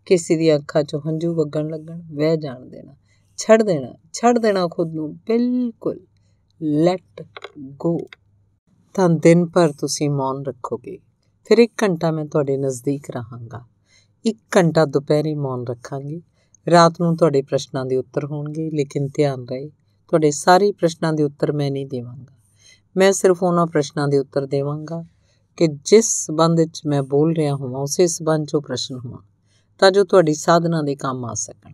S1: ਕਿਸੇ ਦੀ ਅੱਖਾਂ 'ਚੋਂ ਹੰਝੂ ਵਗਣ ਲੱਗਣ ਵਹਿ ਜਾਣ ਦੇਣਾ ਛੱਡ ਦੇਣਾ ਛੱਡ ਦੇਣਾ ਖੁਦ ਨੂੰ ਬਿਲਕੁਲ ਲੈਟ ਗੋ ਤਾਂ ਦਿਨ ਭਰ ਤੁਸੀਂ ਮੌਨ ਰੱਖੋਗੇ ਫਿਰ 1 ਘੰਟਾ ਮੈਂ ਤੁਹਾਡੇ ਨਜ਼ਦੀਕ ਰਹਾਂਗਾ 1 ਘੰਟਾ ਦੁਪਹਿਰੇ ਮੌਨ ਰੱਖਾਂਗੇ ਰਾਤ ਨੂੰ ਤੁਹਾਡੇ ਪ੍ਰਸ਼ਨਾਂ ਦੇ ਉੱਤਰ ਹੋਣਗੇ ਲੇਕਿਨ ਧਿਆਨ ਰਹੇ ਤੁਹਾਡੇ ਸਾਰੇ ਪ੍ਰਸ਼ਨਾਂ ਦੇ ਉੱਤਰ ਮੈਂ ਨਹੀਂ ਦੇਵਾਂਗਾ ਮੈਂ ਸਿਰਫ ਉਹਨਾਂ ਪ੍ਰਸ਼ਨਾਂ ਦੇ ਉੱਤਰ ਦੇਵਾਂਗਾ ਕਿ ਜਿਸ ਸੰਬੰਧ ਵਿੱਚ ਮੈਂ ਬੋਲ ਰਿਹਾ ਹਾਂ ਉਸੇ ਸੰਬੰਧ 'ਚੋਂ ਪ੍ਰਸ਼ਨ ਹੋਣ ਤਾਂ ਜੋ ਤੁਹਾਡੀ ਸਾਧਨਾ ਦੇ ਕੰਮ ਆ ਸਕਣ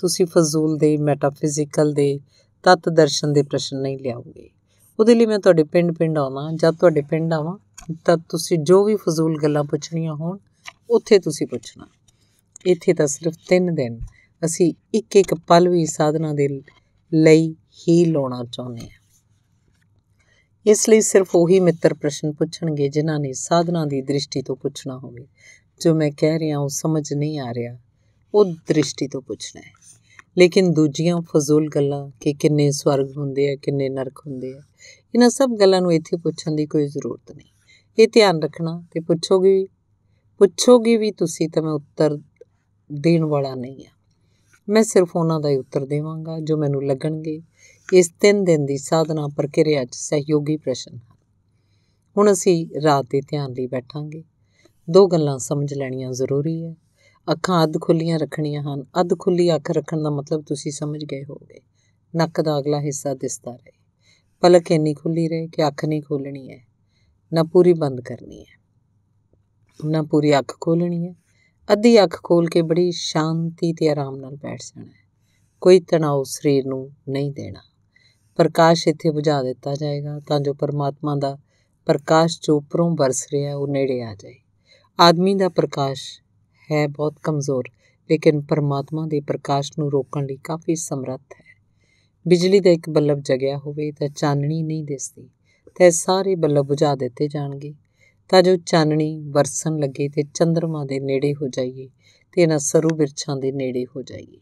S1: ਤੁਸੀਂ ਫਜ਼ੂਲ ਦੇ ਮੈਟਾਫਿਜ਼ੀਕਲ ਦੇ ਤਤ ਦਰਸ਼ਨ ਦੇ ਪ੍ਰਸ਼ਨ ਨਹੀਂ ਲਿਆਓਗੇ ਉਹਦੇ ਲਈ ਮੈਂ ਤੁਹਾਡੇ ਪਿੰਡ-ਪਿੰਡ ਆਉਣਾ ਜਦ ਤੁਹਾਡੇ ਪਿੰਡ ਆਵਾਂ ਤਾਂ ਤੁਸੀਂ ਜੋ ਵੀ ਫਜ਼ੂਲ ਗੱਲਾਂ ਪੁੱਛਣੀਆਂ ਹੋਣ ਉੱਥੇ ਤੁਸੀਂ ਪੁੱਛਣਾ ਇੱਥੇ ਤਾਂ ਸਿਰਫ 3 ਦਿਨ ਅਸੀਂ ਇੱਕ ਇੱਕ ਪਲ ਵੀ ਸਾਧਨਾ ਦੇ ਲਈ ਹੀ ਲਾਉਣਾ ਚਾਹੁੰਦੇ ਹਾਂ ਇਸ ਲਈ ਸਿਰਫ ਉਹੀ ਮਿੱਤਰ ਪ੍ਰਸ਼ਨ ਪੁੱਛਣਗੇ ਜਿਨ੍ਹਾਂ ਨੇ ਸਾਧਨਾ ਦੀ ਦ੍ਰਿਸ਼ਟੀ ਤੋਂ ਪੁੱਛਣਾ ਹੋਵੇ ਜੋ ਮੈਂ ਕਹਿ ਰਿਹਾ ਉਹ ਸਮਝ ਨਹੀਂ ਆ ਰਿਹਾ ਉਹ ਦ੍ਰਿਸ਼ਟੀ ਤੋਂ ਪੁੱਛਣਾ ਹੈ ਲੇਕਿਨ ਦੂਜੀਆਂ ਫਜ਼ੂਲ ਗੱਲਾਂ ਕਿ ਕਿੰਨੇ ਸਵਰਗ ਹੁੰਦੇ ਆ ਕਿੰਨੇ ਨਰਕ ਹੁੰਦੇ ਆ ਇਹਨਾਂ ਸਭ ਗੱਲਾਂ ਨੂੰ ਇੱਥੇ ਪੁੱਛਣ ਦੀ ਕੋਈ ਜ਼ਰੂਰਤ ਨਹੀਂ ਇਹ ਧਿਆਨ ਰੱਖਣਾ ਤੇ ਪੁੱਛੋਗੇ ਵੀ ਪੁੱਛੋਗੇ ਵੀ ਤੁਸੀਂ ਤਾਂ ਮੈਂ ਉੱਤਰ ਦੇਣ ਵਾਲਾ ਨਹੀਂ ਆ ਮੈਂ ਸਿਰਫ ਉਹਨਾਂ ਦਾ ਹੀ ਉੱਤਰ ਦੇਵਾਂਗਾ ਜੋ ਮੈਨੂੰ ਲੱਗਣਗੇ ਇਸ ਤਿੰਨ ਦਿਨ ਦੀ ਸਾਧਨਾ ਪ੍ਰਕਿਰਿਆ 'ਚ ਸਹਿਯੋਗੀ ਪ੍ਰਸ਼ਨ ਹੁਣ ਅਸੀਂ ਰਾਤ ਦੇ ਧਿਆਨ ਲਈ ਬੈਠਾਂਗੇ ਦੋ ਗੱਲਾਂ ਸਮਝ ਲੈਣੀਆਂ ਜ਼ਰੂਰੀ ਹੈ ਅੱਖਾਂ ਅੱਧ ਖੁੱਲੀਆਂ ਰੱਖਣੀਆਂ ਹਨ ਅੱਧ ਖੁੱਲੀ ਅੱਖ ਰੱਖਣ ਦਾ ਮਤਲਬ ਤੁਸੀਂ ਸਮਝ ਗਏ ਹੋਗੇ ਨੱਕ ਦਾ ਅਗਲਾ ਹਿੱਸਾ ਦਿਸਦਾ ਰਹੇ ਪਲਕ ਇੰਨੀ ਖੁੱਲੀ ਰਹੇ ਕਿ ਅੱਖ ਨਹੀਂ ਖੋਲਣੀ ਹੈ ਨਾ ਪੂਰੀ ਬੰਦ ਕਰਨੀ ਹੈ ਨਾ ਪੂਰੀ ਅੱਖ ਖੋਲਣੀ ਹੈ ਅੱਧੀ ਅੱਖ ਖੋਲ ਕੇ ਬੜੀ ਸ਼ਾਂਤੀ ਤੇ ਆਰਾਮ ਨਾਲ ਬੈਠ ਜਾਣਾ ਹੈ ਕੋਈ ਤਣਾਅ ਸਰੀਰ ਨੂੰ ਨਹੀਂ ਦੇਣਾ ਪ੍ਰਕਾਸ਼ ਇੱਥੇ ਬੁਝਾ ਦਿੱਤਾ ਜਾਏਗਾ ਤਾਂ ਜੋ ਪਰਮਾਤਮਾ ਦਾ ਪ੍ਰਕਾਸ਼ ਜੋ ਉਪਰੋਂ ਵਰਸ ਰਿਹਾ ਉਹ ਨੇੜੇ ਆ ਜਾਏ ਆਦਮੀ ਦਾ ਪ੍ਰਕਾਸ਼ ਹੈ ਬਹੁਤ ਕਮਜ਼ੋਰ ਲੇਕਿਨ ਪਰਮਾਤਮਾ ਦੇ ਪ੍ਰਕਾਸ਼ ਨੂੰ ਰੋਕਣ ਲਈ ਕਾਫੀ ਸਮਰੱਥ ਹੈ ਬਿਜਲੀ ਦਾ ਇੱਕ ਬੱਲਬ ਜਗਿਆ ਹੋਵੇ ਤਾਂ ਚਾਨਣੀ ਨਹੀਂ ਦਿਸਦੀ ਤੇ ਸਾਰੇ ਬੱਲਬ ਬੁਝਾ ਦਿੱਤੇ ਜਾਣਗੇ ਤਾਂ ਜੋ ਚਾਨਣੀ ਵਰਸਣ ਲੱਗੇ ਤੇ ਚੰਦਰਮਾ ਦੇ ਨੇੜੇ ਹੋ ਜਾਈਏ ਤੇ ਇਹਨਾਂ ਸਰੂ ਬਿਰਛਾਂ ਦੇ ਨੇੜੇ ਹੋ ਜਾਈਏ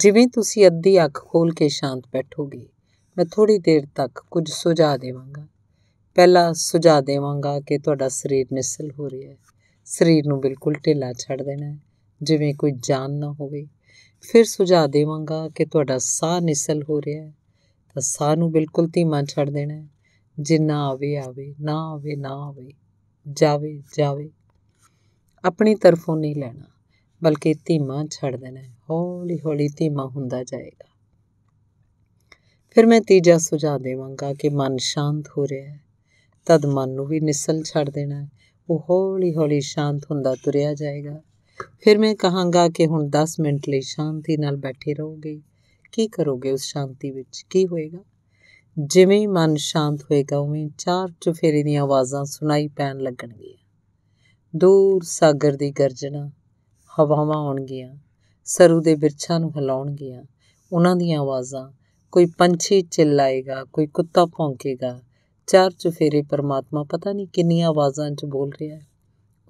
S1: ਜਿਵੇਂ ਤੁਸੀਂ ਅੱਧੀ ਅੱਖ ਖੋਲ ਕੇ ਸ਼ਾਂਤ ਬੈਠੋਗੇ ਮੈਂ ਥੋੜੀ ਦੇਰ ਤੱਕ ਕੁਝ ਸੁਝਾ ਦੇਵਾਂਗਾ ਪਹਿਲਾ ਸੁਝਾ ਦੇਵਾਂਗਾ ਕਿ ਤੁਹਾਡਾ ਸਰੀਰ ਨਿਸਲ ਹੋ ਰਿਹਾ ਹੈ ਸਰੀਰ ਨੂੰ ਬਿਲਕੁਲ ਢਿੱਲਾ ਛੱਡ ਦੇਣਾ ਹੈ ਜਿਵੇਂ ਕੋਈ ਜਾਨ ਨਾ ਹੋਵੇ ਫਿਰ ਸੁਝਾ ਦੇਵਾਂਗਾ ਕਿ ਤੁਹਾਡਾ ਸਾਹ ਨਿਸਲ ਹੋ ਰਿਹਾ ਹੈ ਤਾਂ ਸਾਹ ਨੂੰ ਬਿਲਕੁਲ ਧੀਮਾ ਛੱਡ ਦੇਣਾ ਹੈ ਜਿੰਨਾ ਆਵੇ ਆਵੇ ਨਾ ਆਵੇ ਨਾ ਆਵੇ ਜਾਵੇ ਜਾਵੇ ਆਪਣੀ ਤਰਫੋਂ ਨਹੀਂ ਲੈਣਾ ਬਲਕਿ ਧੀਮਾ ਛੱਡ ਦੇਣਾ ਹੌਲੀ ਹੌਲੀ ਧੀਮਾ ਹੁੰਦਾ ਜਾਏਗਾ ਫਿਰ ਮੈਂ ਤੀਜਾ ਸੁਝਾ ਦੇਵਾਂਗਾ ਕਿ ਮਨ ਸ਼ਾਂਤ ਹੋ ਰਿਹਾ ਹੈ ਤਦ ਮਨ ਨੂੰ ਵੀ ਨਿਸਲ ਛੱਡ ਦੇਣਾ ਉਹ ਹੌਲੀ-ਹੌਲੀ ਸ਼ਾਂਤ ਹੁੰਦਾ ਤੁਰਿਆ ਜਾਏਗਾ ਫਿਰ ਮੈਂ ਕਹਾਂਗਾ ਕਿ ਹੁਣ 10 ਮਿੰਟ ਲਈ ਸ਼ਾਂਤੀ ਨਾਲ ਬੈਠੇ ਰਹੋਗੇ ਕੀ ਕਰੋਗੇ ਉਸ ਸ਼ਾਂਤੀ ਵਿੱਚ ਕੀ ਹੋਏਗਾ ਜਿਵੇਂ ਹੀ ਮਨ ਸ਼ਾਂਤ ਹੋਏਗਾ ਉਵੇਂ ਚਾਰ ਚੁਫੇਰੇ ਦੀਆਂ ਆਵਾਜ਼ਾਂ ਸੁਣਾਈ ਪੈਣ ਲੱਗਣਗੀਆਂ ਦੂਰ ਸਾਗਰ ਦੀ ਗਰਜਣਾ ਹਵਾਵਾਂ ਆਉਣਗੀਆਂ ਸਰੂ ਦੇ ਬਿਰਛਾਂ ਨੂੰ ਹਿਲਾਉਣਗੀਆਂ ਉਹਨਾਂ ਦੀਆਂ ਆਵਾਜ਼ਾਂ ਕੋਈ ਪੰਛੀ ਚਿੱਲਾਏਗਾ ਕੋਈ ਕੁੱਤਾ ਭੌਂਕੇਗਾ ਚਾਰ ਚੁਫੇਰੇ ਪਰਮਾਤਮਾ ਪਤਾ ਨਹੀਂ ਕਿੰਨੀਆਂ ਆਵਾਜ਼ਾਂ 'ਚ ਬੋਲ ਰਿਹਾ ਹੈ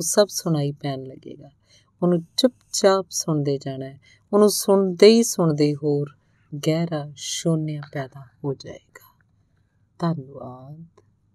S1: ਉਹ ਸਭ ਸੁਣਾਈ ਪੈਣ ਲੱਗੇਗਾ ਉਹਨੂੰ ਚੁੱਪਚਾਪ ਸੁਣਦੇ ਜਾਣਾ ਹੈ ਉਹਨੂੰ ਸੁਣਦੇ ਹੀ ਸੁਣਦੇ ਹੋਰ ਗਹਿਰਾ ਸ਼ੂਨਿਆ ਪੈਦਾ ਹੋ ਜਾਏਗਾ ਧੰਨਵਾਦ